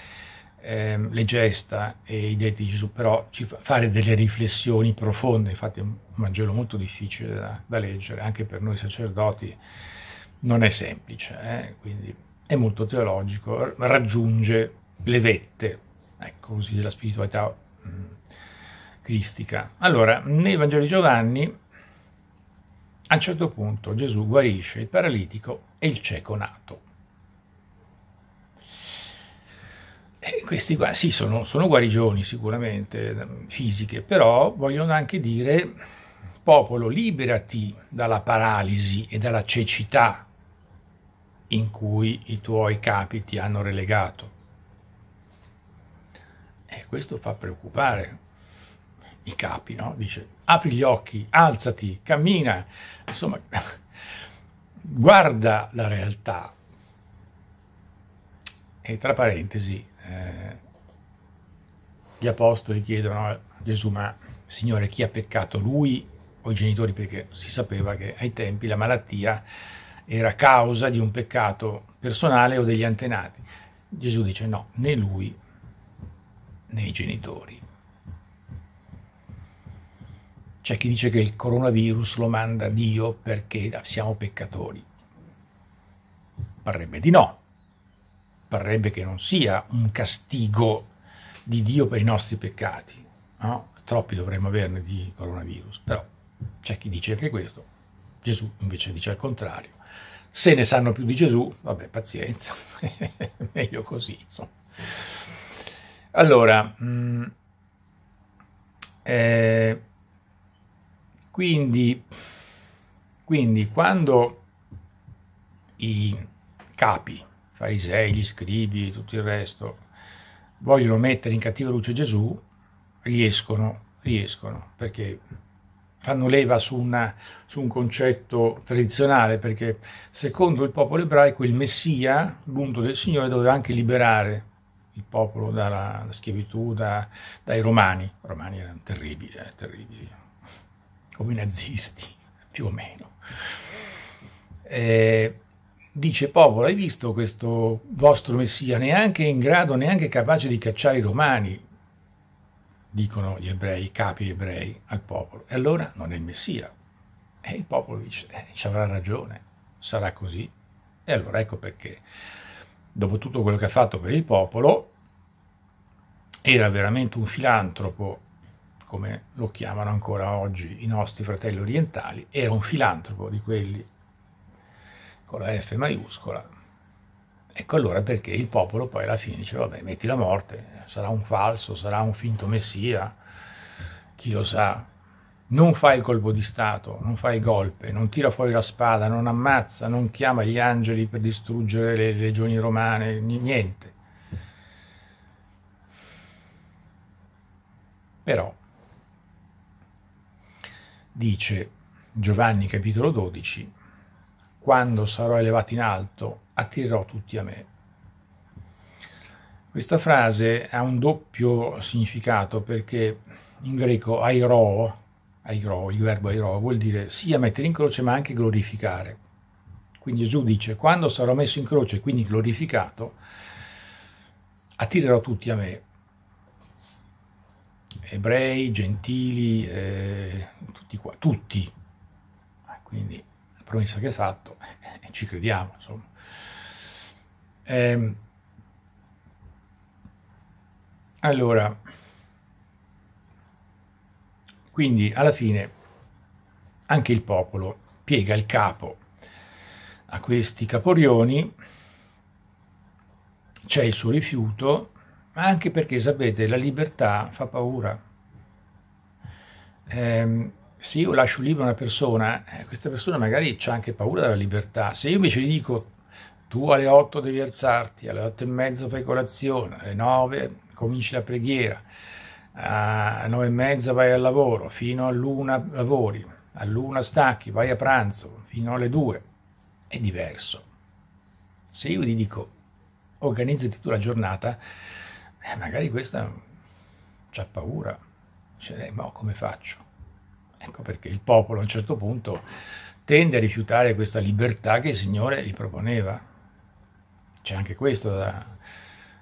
eh, le gesta e i detti di Gesù, però ci fa fare delle riflessioni profonde, infatti è un Vangelo molto difficile da, da leggere, anche per noi sacerdoti non è semplice, eh? quindi è molto teologico, raggiunge le vette, ecco, così, della spiritualità mh, cristica. Allora, nel Vangelo di Giovanni, a un certo punto Gesù guarisce il paralitico e il cieco nato. E questi qua, sì, sono, sono guarigioni sicuramente fisiche, però vogliono anche dire, popolo, liberati dalla paralisi e dalla cecità in cui i tuoi capi ti hanno relegato. E questo fa preoccupare, i capi, no? Dice, apri gli occhi, alzati, cammina, insomma, guarda la realtà. E tra parentesi, eh, gli apostoli chiedono a Gesù, ma Signore, chi ha peccato, lui o i genitori? Perché si sapeva che ai tempi la malattia era causa di un peccato personale o degli antenati. Gesù dice no, né lui né i genitori. C'è chi dice che il coronavirus lo manda Dio perché siamo peccatori. Parrebbe di no. Parrebbe che non sia un castigo di Dio per i nostri peccati. No? Troppi dovremmo averne di coronavirus. Però c'è chi dice anche questo. Gesù invece dice al contrario. Se ne sanno più di Gesù, vabbè, pazienza, meglio così. Insomma. Allora, mh, mm, eh, quindi, quindi quando i capi, farisei, gli scribi e tutto il resto, vogliono mettere in cattiva luce Gesù, riescono, riescono, perché fanno leva su, una, su, un concetto tradizionale, perché secondo il popolo ebraico il Messia, l'unto del Signore, doveva anche liberare il popolo dalla, schiavitù, da, dai romani. I romani erano terribili, eh, terribili, come i nazisti, più o meno. Eh, dice popolo, hai visto questo vostro Messia neanche in grado, neanche capace di cacciare i romani, dicono gli ebrei, i capi ebrei, al popolo. E allora non è il Messia. E il popolo dice, eh, ci avrà ragione, sarà così. E allora ecco perché, dopo tutto quello che ha fatto per il popolo, era veramente un filantropo come lo chiamano ancora oggi i nostri fratelli orientali, era un filantropo di quelli con la F maiuscola. Ecco allora perché il popolo poi alla fine dice, vabbè, metti la morte, sarà un falso, sarà un finto messia, chi lo sa, non fa il colpo di Stato, non fa il golpe, non tira fuori la spada, non ammazza, non chiama gli angeli per distruggere le legioni romane, niente. Però dice Giovanni capitolo 12, quando sarò elevato in alto attirerò tutti a me. Questa frase ha un doppio significato perché in greco airo, airo, il verbo airo vuol dire sia mettere in croce ma anche glorificare. Quindi Gesù dice quando sarò messo in croce, quindi glorificato, attirerò tutti a me. Ebrei, gentili, eh, tutti qua, tutti. Ah, quindi la promessa che hai fatto, eh, ci crediamo, insomma. Ehm, allora, quindi alla fine anche il popolo piega il capo a questi caporioni, c'è il suo rifiuto, ma anche perché, sapete, la libertà fa paura. Ehm, se io lascio libera una persona, eh, questa persona magari ha anche paura della libertà. Se io invece gli dico tu alle 8 devi alzarti, alle 8 e mezza fai colazione, alle 9 cominci la preghiera, alle 9 e mezza vai al lavoro, fino all'una lavori, all'una stacchi, vai a pranzo, fino alle 2, è diverso. Se io gli dico organizzati tu la giornata, eh, magari questa ha paura, cioè, eh, ma come faccio? Ecco perché il popolo a un certo punto tende a rifiutare questa libertà che il Signore gli proponeva. C'è anche questo da,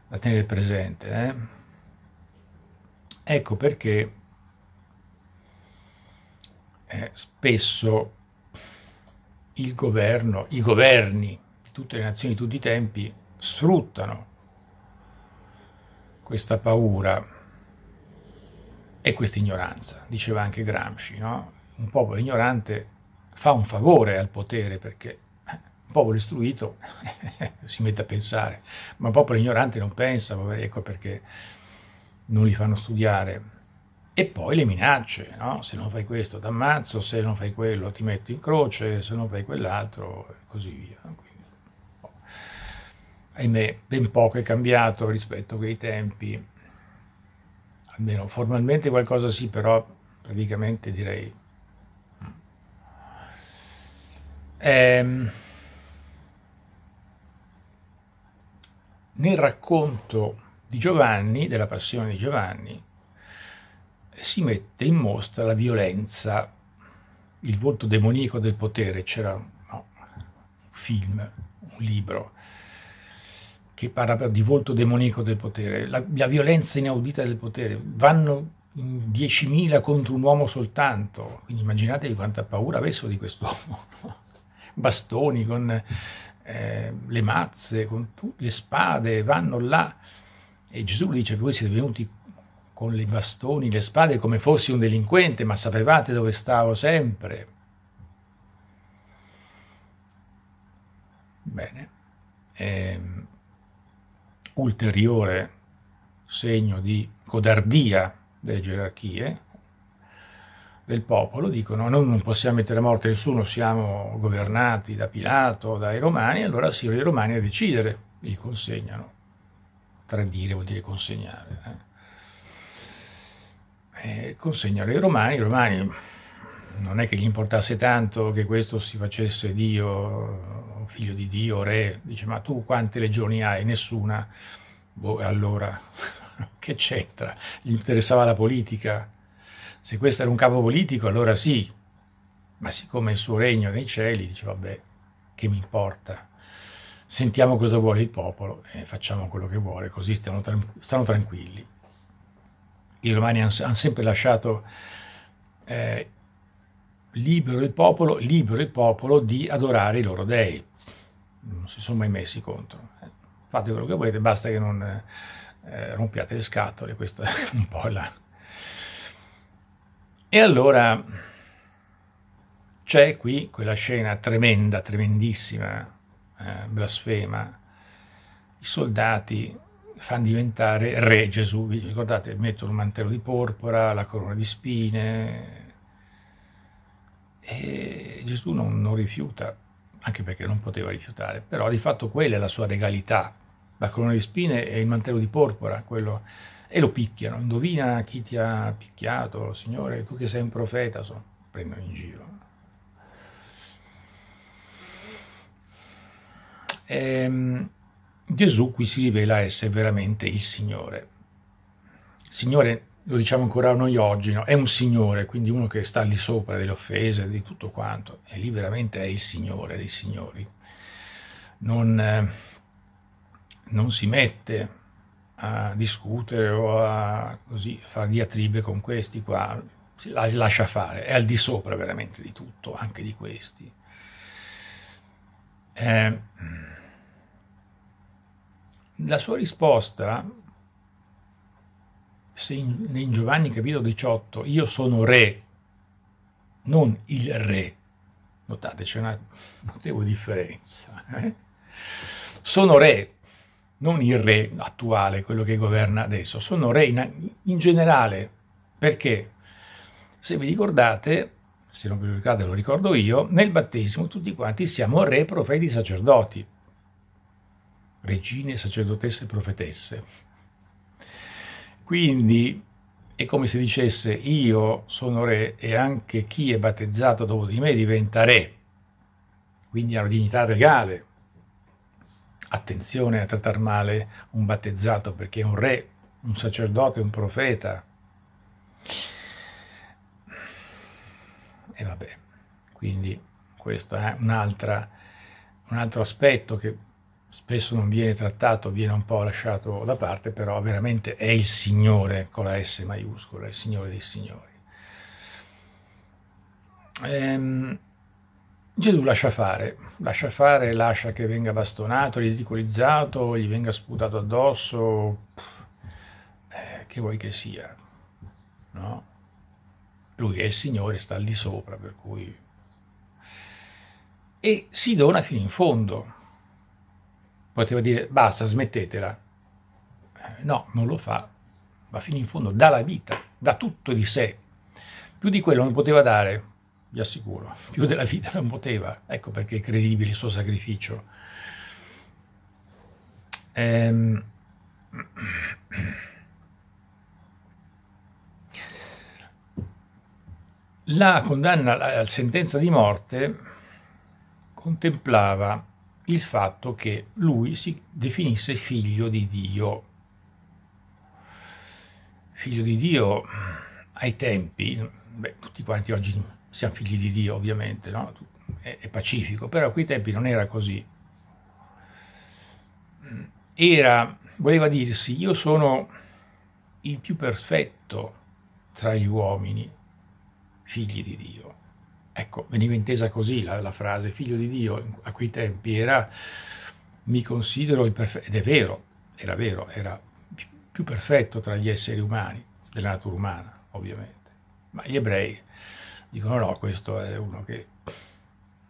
da tenere presente. Eh? Ecco perché eh, spesso il governo, i governi di tutte le nazioni di tutti i tempi sfruttano questa paura e questa ignoranza, diceva anche Gramsci, no? un popolo ignorante fa un favore al potere perché eh, un popolo istruito si mette a pensare, ma un popolo ignorante non pensa, ecco perché non li fanno studiare. E poi le minacce, no? se non fai questo ti ammazzo, se non fai quello ti metto in croce, se non fai quell'altro e così via. Quindi, boh. Ahimè, ben poco è cambiato rispetto a quei tempi almeno formalmente qualcosa sì, però praticamente direi... Mm. Ehm, nel racconto di Giovanni, della passione di Giovanni, si mette in mostra la violenza, il volto demonico del potere, c'era no, un film, un libro, che parla di volto demonico del potere, la, la violenza inaudita del potere, vanno 10.000 contro un uomo soltanto, quindi immaginatevi quanta paura avessero di quest'uomo, bastoni con eh, le mazze, con tu- le spade, vanno là e Gesù dice che voi siete venuti con i bastoni, le spade come fossi un delinquente, ma sapevate dove stavo sempre. Bene. Ehm ulteriore segno di codardia delle gerarchie, del popolo, dicono noi non possiamo mettere a morte nessuno, siamo governati da Pilato, dai Romani, allora si i Romani a decidere, li consegnano. Tradire vuol dire consegnare. Eh? Eh, consegnano ai Romani, i Romani non è che gli importasse tanto che questo si facesse Dio, figlio di Dio, re, dice ma tu quante legioni hai? Nessuna. Boh, allora che c'entra? Gli interessava la politica? Se questo era un capo politico allora sì, ma siccome il suo regno è nei cieli, dice vabbè, che mi importa? Sentiamo cosa vuole il popolo e facciamo quello che vuole, così stanno, stanno tranquilli. I romani hanno sempre lasciato eh, libero il popolo, libero il popolo di adorare i loro dei. Non si sono mai messi contro. Fate quello che volete, basta che non eh, rompiate le scatole, questo è un po' là. E allora c'è qui quella scena tremenda, tremendissima, eh, blasfema. I soldati fanno diventare re Gesù, vi ricordate, mettono un mantello di porpora, la corona di spine, Gesù non, non rifiuta, anche perché non poteva rifiutare, però di fatto quella è la sua regalità, la corona di spine e il mantello di porpora, quello, e lo picchiano, indovina chi ti ha picchiato, Signore, tu che sei un profeta, so, prendono in giro. E, ehm, Gesù qui si rivela essere veramente il Signore. Signore lo diciamo ancora noi oggi, no? è un signore, quindi uno che sta lì sopra delle offese, di tutto quanto, e lì veramente è il signore dei signori. Non, eh, non si mette a discutere o a così, far diatribe con questi qua, si lascia fare, è al di sopra veramente di tutto, anche di questi. Eh, la sua risposta se in, in Giovanni capitolo 18 io sono re, non il re, notate c'è una notevole differenza, eh? sono re, non il re attuale, quello che governa adesso, sono re in, in generale, perché se vi ricordate, se non vi ricordate lo ricordo io, nel battesimo tutti quanti siamo re, profeti, sacerdoti, regine, sacerdotesse profetesse quindi è come se dicesse io sono re e anche chi è battezzato dopo di me diventa re, quindi ha una dignità regale. Attenzione a trattare male un battezzato perché è un re, un sacerdote, un profeta. E vabbè, quindi questo è un, un altro aspetto che spesso non viene trattato, viene un po' lasciato da parte, però veramente è il Signore con la S maiuscola, il Signore dei Signori. Ehm, Gesù lascia fare, lascia fare, lascia che venga bastonato, ridicolizzato, gli venga sputato addosso, eh, che vuoi che sia, no? Lui è il Signore, sta lì sopra, per cui... E si dona fino in fondo, poteva dire basta, smettetela. No, non lo fa, va fino in fondo, dà la vita, dà tutto di sé. Più di quello non poteva dare, vi assicuro, più della vita non poteva. Ecco perché è credibile il suo sacrificio. Ehm... La condanna alla sentenza di morte contemplava il fatto che lui si definisse figlio di Dio. Figlio di Dio ai tempi, beh, tutti quanti oggi siamo figli di Dio ovviamente, no? è, è pacifico, però a quei tempi non era così. Era, voleva dirsi, io sono il più perfetto tra gli uomini, figli di Dio. Ecco, veniva intesa così la, la frase, figlio di Dio, a quei tempi era, mi considero il perfetto, ed è vero, era vero, era più perfetto tra gli esseri umani, della natura umana, ovviamente. Ma gli ebrei dicono no, questo è uno che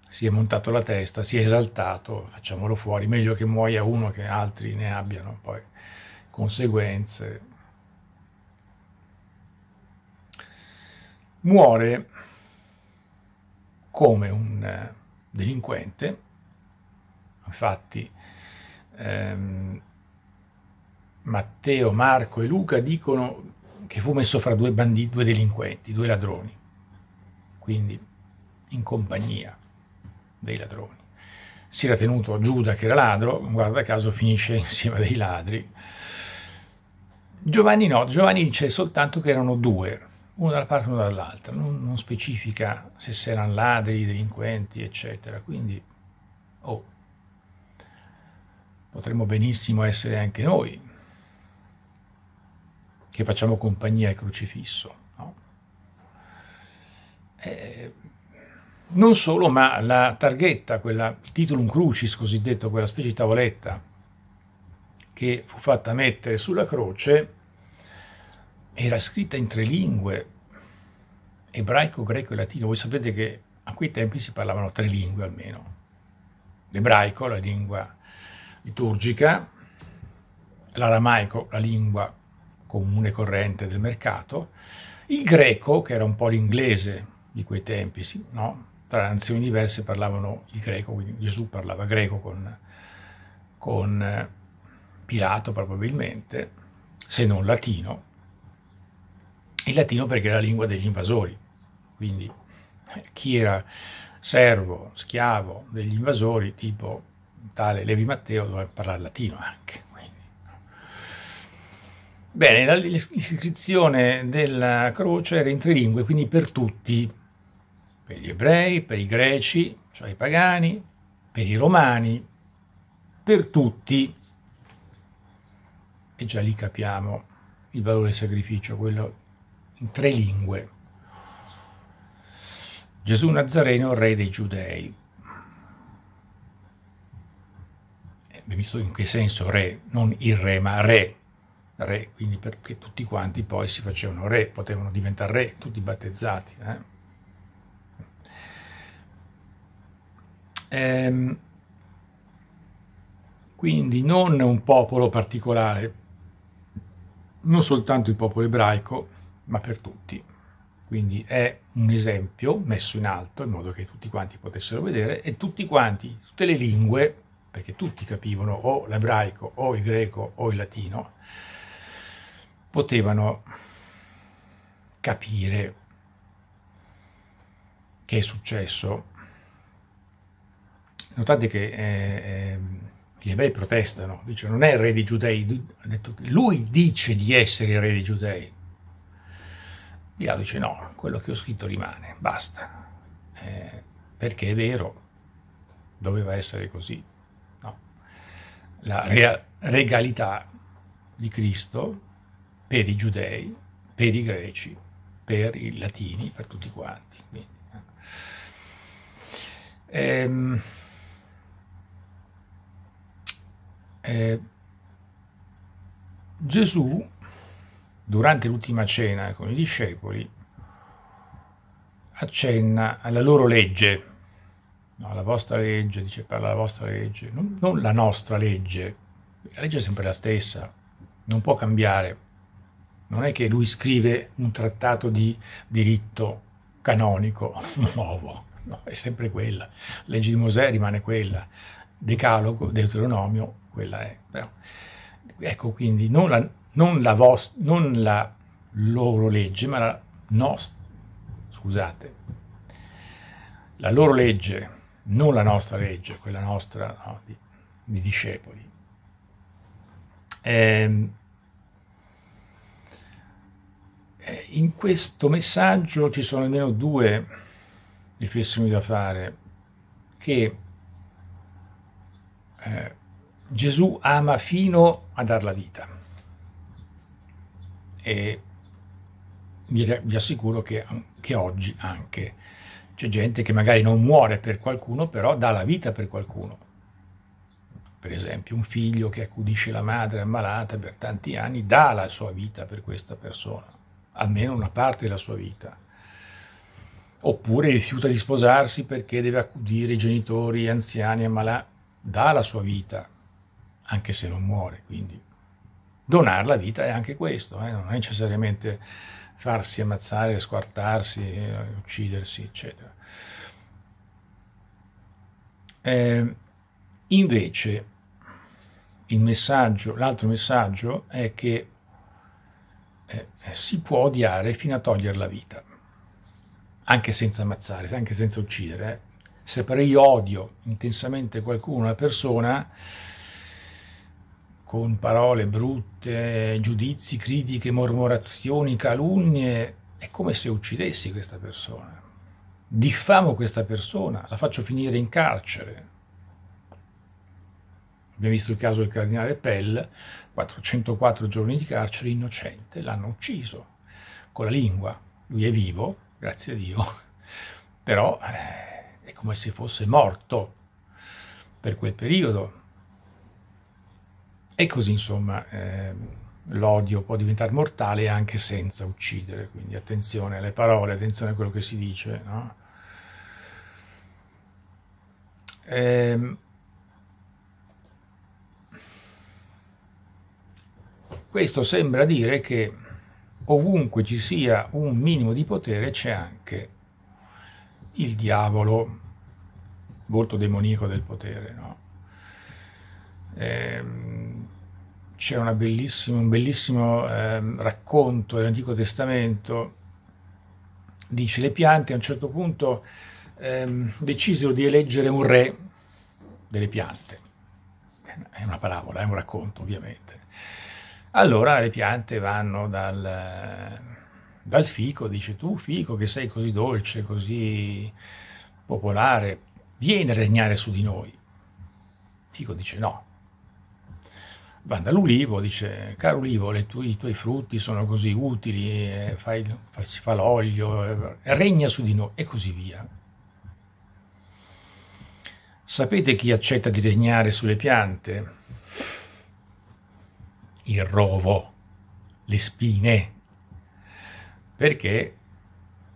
si è montato la testa, si è esaltato, facciamolo fuori, meglio che muoia uno che altri ne abbiano poi conseguenze. Muore come un eh, delinquente, infatti ehm, Matteo, Marco e Luca dicono che fu messo fra due banditi, due delinquenti, due ladroni, quindi in compagnia dei ladroni. Si era tenuto Giuda che era ladro, guarda caso finisce insieme dei ladri. Giovanni no, Giovanni dice soltanto che erano due, uno dalla parte e uno dall'altra, non, non, specifica se saranno ladri, delinquenti, eccetera, quindi oh, potremmo benissimo essere anche noi che facciamo compagnia al crocifisso. No? Eh, non solo, ma la targhetta, quella, il titolum crucis cosiddetto, quella specie di tavoletta che fu fatta mettere sulla croce, era scritta in tre lingue, ebraico, greco e latino. Voi sapete che a quei tempi si parlavano tre lingue almeno. L'ebraico, la lingua liturgica, l'aramaico, la lingua comune corrente del mercato, il greco, che era un po' l'inglese di quei tempi, sì, no? tra nazioni diverse parlavano il greco, quindi Gesù parlava greco con, con eh, Pilato probabilmente, se non latino, il latino perché era la lingua degli invasori, quindi eh, chi era servo, schiavo degli invasori, tipo tale Levi Matteo, doveva parlare latino anche. Quindi. Bene, l'iscrizione della croce era in tre lingue, quindi per tutti, per gli ebrei, per i greci, cioè i pagani, per i romani, per tutti. E già lì capiamo il valore del sacrificio, quello in tre lingue. Gesù Nazareno, re dei giudei. Abbiamo eh, visto in che senso re, non il re, ma re. Re, quindi perché tutti quanti poi si facevano re, potevano diventare re, tutti battezzati. Eh? Ehm, quindi non un popolo particolare, non soltanto il popolo ebraico, ma per tutti. Quindi è un esempio messo in alto in modo che tutti quanti potessero vedere e tutti quanti, tutte le lingue, perché tutti capivano o l'ebraico o il greco o il latino, potevano capire che è successo. Notate che eh, ehm, gli ebrei protestano, dicono non è il re di giudei, lui dice di essere il re di giudei, Pilato dice no, quello che ho scritto rimane, basta, eh, perché è vero, doveva essere così. No? La re- regalità di Cristo per i giudei, per i greci, per i latini, per tutti quanti. Eh. ehm, eh, Gesù durante l'ultima cena con i discepoli, accenna alla loro legge, no, la vostra legge, dice parla la vostra legge, non, non la nostra legge, la legge è sempre la stessa, non può cambiare. Non è che lui scrive un trattato di diritto canonico nuovo, no, è sempre quella. La legge di Mosè rimane quella, Decalogo, Deuteronomio, quella è. Però, ecco, quindi non la, non la, vostra, non la loro legge, ma la nostra, scusate, la loro legge, non la nostra legge, quella nostra no, di, di, discepoli. Ehm, eh, in questo messaggio ci sono almeno due riflessioni da fare, che eh, Gesù ama fino a dar la vita e vi assicuro che, che oggi anche c'è gente che magari non muore per qualcuno, però dà la vita per qualcuno. Per esempio un figlio che accudisce la madre ammalata per tanti anni dà la sua vita per questa persona, almeno una parte della sua vita. Oppure rifiuta di sposarsi perché deve accudire i genitori anziani ammalati, dà la sua vita, anche se non muore, quindi donare la vita è anche questo, eh? non è necessariamente farsi ammazzare, squartarsi, eh, uccidersi, eccetera. Eh, invece, messaggio, l'altro messaggio è che eh, si può odiare fino a togliere la vita, anche senza ammazzare, anche senza uccidere. Eh. Se però io odio intensamente qualcuno, una persona, con parole brutte, giudizi, critiche, mormorazioni, calunnie, è come se uccidessi questa persona. Diffamo questa persona, la faccio finire in carcere. Abbiamo visto il caso del cardinale Pell, 404 giorni di carcere, innocente, l'hanno ucciso con la lingua. Lui è vivo, grazie a Dio, però eh, è come se fosse morto per quel periodo e così, insomma, eh, l'odio può diventare mortale anche senza uccidere, quindi attenzione alle parole, attenzione a quello che si dice, no? eh, questo sembra dire che ovunque ci sia un minimo di potere c'è anche il diavolo, volto demoniaco del potere, no? eh, c'è un bellissimo eh, racconto dell'Antico Testamento, dice le piante a un certo punto eh, decisero di eleggere un re delle piante. È una parabola, è un racconto ovviamente. Allora le piante vanno dal, dal fico, dice tu fico che sei così dolce, così popolare, vieni a regnare su di noi. Fico dice no, va dall'ulivo, dice, caro ulivo, tue, i tuoi frutti sono così utili, eh, fai, fai, si fa l'olio, eh, regna su di noi e così via. Sapete chi accetta di regnare sulle piante? Il rovo, le spine, perché,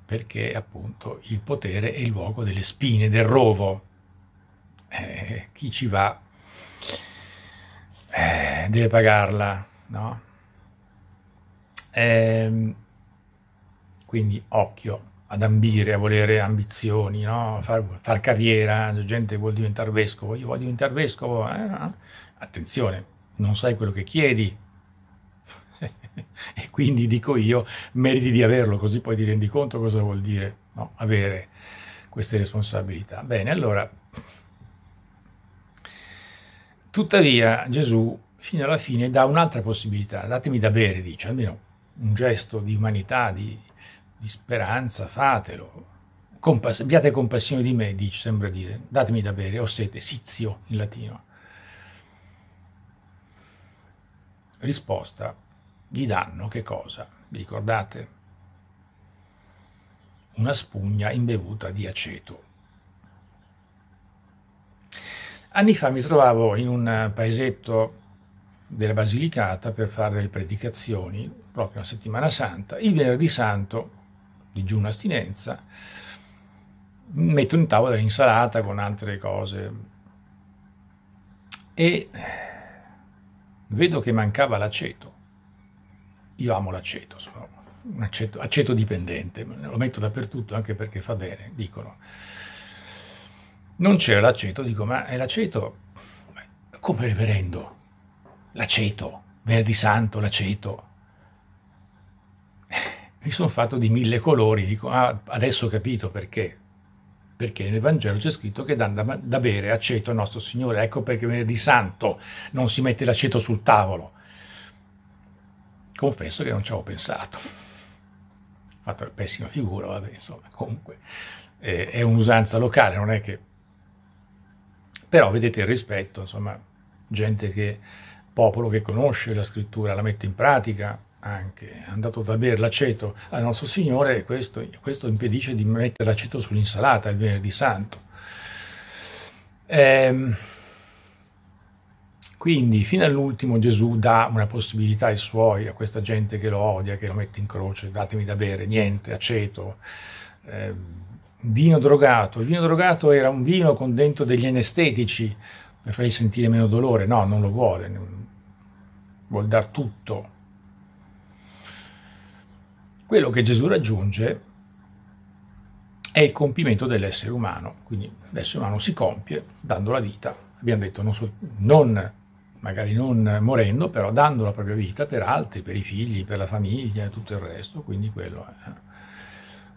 perché appunto il potere è il luogo delle spine, del rovo. Eh, chi ci va? eh, deve pagarla, no? Ehm, quindi occhio ad ambire, a volere ambizioni, no? far, far, carriera, la gente vuol diventare vescovo, io voglio diventare vescovo, eh, no? attenzione, non sai quello che chiedi, e quindi dico io, meriti di averlo, così poi ti rendi conto cosa vuol dire no? avere queste responsabilità. Bene, allora Tuttavia Gesù fino alla fine dà un'altra possibilità, datemi da bere, dice, almeno un gesto di umanità, di, di speranza, fatelo. Compass- abbiate compassione di me, dice, sembra dire, datemi da bere, ho sete, sizio in latino. Risposta, gli danno che cosa? Vi ricordate? Una spugna imbevuta di aceto. Anni fa mi trovavo in un paesetto della Basilicata per fare le predicazioni, proprio la settimana santa, il venerdì santo, digiuno astinenza, metto in tavola l'insalata con altre cose e vedo che mancava l'aceto. Io amo l'aceto, sono un aceto, aceto dipendente, lo metto dappertutto anche perché fa bene, dicono non c'era l'aceto, dico ma è l'aceto, come reverendo, l'aceto, venerdì Santo, l'aceto. Mi sono fatto di mille colori, dico ah, adesso ho capito perché, perché nel Vangelo c'è scritto che danno da, bere aceto al nostro Signore, ecco perché Venerdì Santo non si mette l'aceto sul tavolo. Confesso che non ci avevo pensato, ho fatto la pessima figura, vabbè, insomma, comunque eh, è un'usanza locale, non è che però vedete il rispetto, insomma, gente che, popolo che conosce la scrittura, la mette in pratica, anche è andato da bere l'aceto al nostro Signore e questo, questo, impedisce di mettere l'aceto sull'insalata il venerdì santo. Ehm, quindi fino all'ultimo Gesù dà una possibilità ai suoi, a questa gente che lo odia, che lo mette in croce, datemi da bere, niente, aceto. Ehm, vino drogato. Il vino drogato era un vino con dentro degli anestetici per fargli sentire meno dolore. No, non lo vuole, vuol dar tutto. Quello che Gesù raggiunge è il compimento dell'essere umano, quindi l'essere umano si compie dando la vita. Abbiamo detto non, so, non magari non morendo, però dando la propria vita per altri, per i figli, per la famiglia e tutto il resto, quindi quello è eh,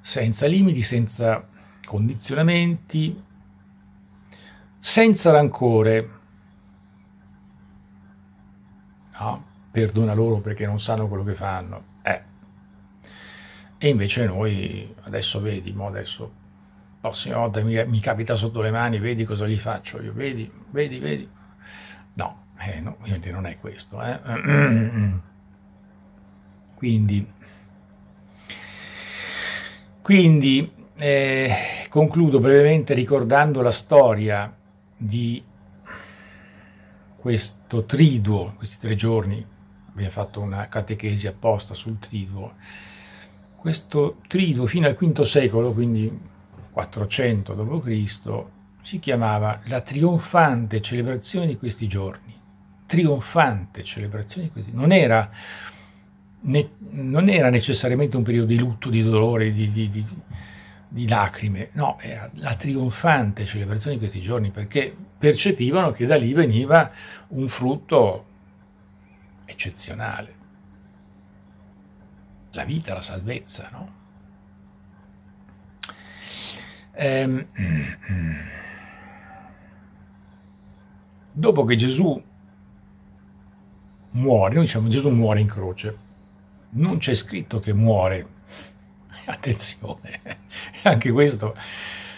senza limiti, senza condizionamenti, senza rancore. No, ah, perdona loro perché non sanno quello che fanno. Eh. E invece noi, adesso vedi, mo adesso, prossima volta mi, mi, capita sotto le mani, vedi cosa gli faccio io, vedi, vedi, vedi. No, eh, no ovviamente non è questo. Eh. Quindi, quindi eh, concludo brevemente ricordando la storia di questo triduo, questi tre giorni, abbiamo fatto una catechesi apposta sul triduo, questo triduo fino al V secolo, quindi 400 d.C., si chiamava la trionfante celebrazione di questi giorni. Trionfante celebrazione di questi giorni. Non era, ne, non era necessariamente un periodo di lutto, di dolore, di, di, di di lacrime, no, era la trionfante celebrazione di questi giorni perché percepivano che da lì veniva un frutto eccezionale, la vita, la salvezza, no? Ehm, dopo che Gesù muore, noi diciamo Gesù muore in croce, non c'è scritto che muore attenzione, anche questo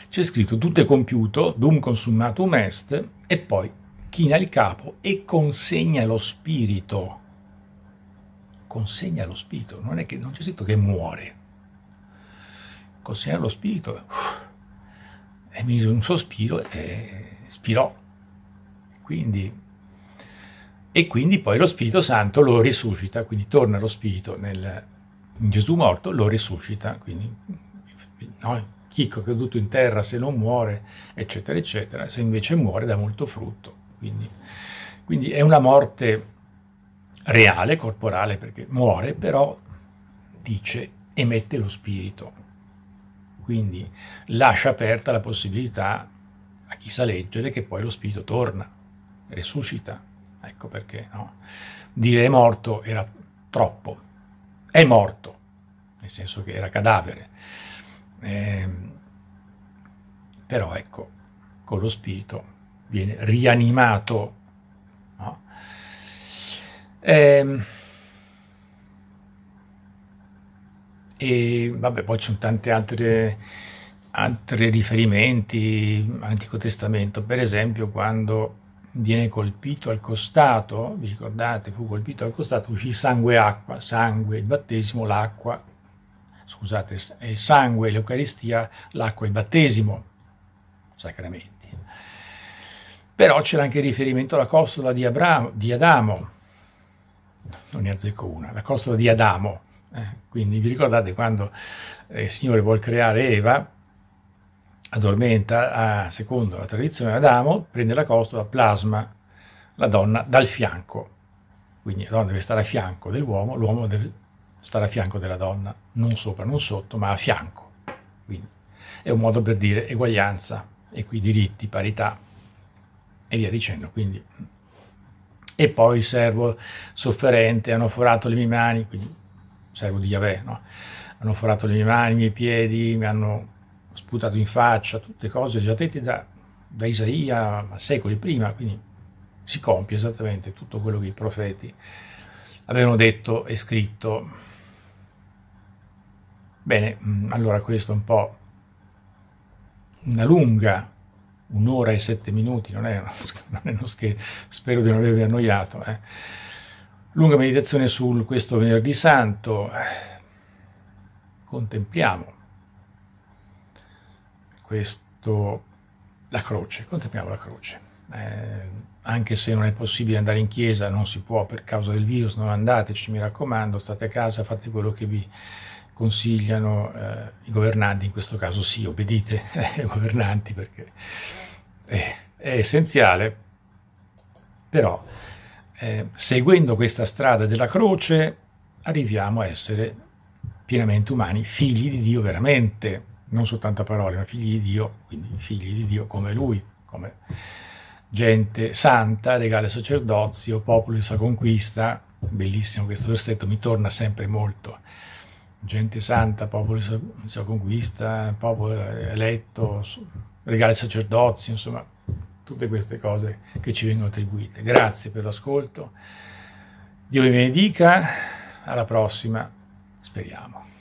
c'è scritto tutto è compiuto, dum consummatum est, e poi china il capo e consegna lo spirito. Consegna lo spirito, non, è che, non c'è scritto che muore. Consegna lo spirito. E mise un sospiro e spirò. Quindi, e quindi poi lo Spirito Santo lo risuscita, quindi torna lo Spirito nel Gesù morto lo risuscita, quindi no? chicco caduto in terra se non muore, eccetera, eccetera, se invece muore dà molto frutto. Quindi, quindi è una morte reale, corporale, perché muore, però dice emette lo spirito. Quindi lascia aperta la possibilità a chi sa leggere che poi lo spirito torna, risuscita. Ecco perché no? dire è morto era troppo è morto, nel senso che era cadavere. Eh, però ecco, con lo spirito viene rianimato. No? Eh, e vabbè, poi ci sono tanti altri riferimenti all'Antico Testamento, per esempio quando viene colpito al costato, vi ricordate, fu colpito al costato, uscì sangue e acqua, sangue il battesimo, l'acqua, scusate, è eh, sangue l'Eucaristia, l'acqua e il battesimo, sacramenti. Però c'era anche riferimento alla costola di, Abramo, di Adamo, non ne azzecco una, la costola di Adamo, eh? quindi vi ricordate quando eh, il Signore vuole creare Eva, addormenta a, secondo la tradizione Adamo, prende la costola, plasma la donna dal fianco. Quindi la donna deve stare a fianco dell'uomo, l'uomo deve stare a fianco della donna, non sopra, non sotto, ma a fianco. Quindi è un modo per dire eguaglianza, equi diritti, parità e via dicendo. Quindi. E poi il servo sofferente, hanno forato le mie mani, quindi servo di Yahweh, no? hanno forato le mie mani, i miei piedi, mi hanno sputato in faccia, tutte cose già dette da, da Isaia secoli prima, quindi si compie esattamente tutto quello che i profeti avevano detto e scritto. Bene, mm, allora questo è un po' una lunga, un'ora e sette minuti, non è, uno, non è uno scherzo, spero di non avervi annoiato, eh. lunga meditazione su questo venerdì santo, contempliamo questo, la croce, contempliamo la croce. Eh, anche se non è possibile andare in chiesa, non si può per causa del virus, non andateci, mi raccomando, state a casa, fate quello che vi consigliano eh, i governanti, in questo caso sì, obbedite ai eh, governanti perché è, è essenziale, però eh, seguendo questa strada della croce arriviamo a essere pienamente umani, figli di Dio veramente, non soltanto a parole, ma figli di Dio, quindi figli di Dio come Lui, come gente santa, regale sacerdozio, popolo di sua conquista, bellissimo questo versetto, mi torna sempre molto, gente santa, popolo di sua conquista, popolo eletto, regale sacerdozio, insomma, tutte queste cose che ci vengono attribuite. Grazie per l'ascolto, Dio vi benedica, alla prossima, speriamo.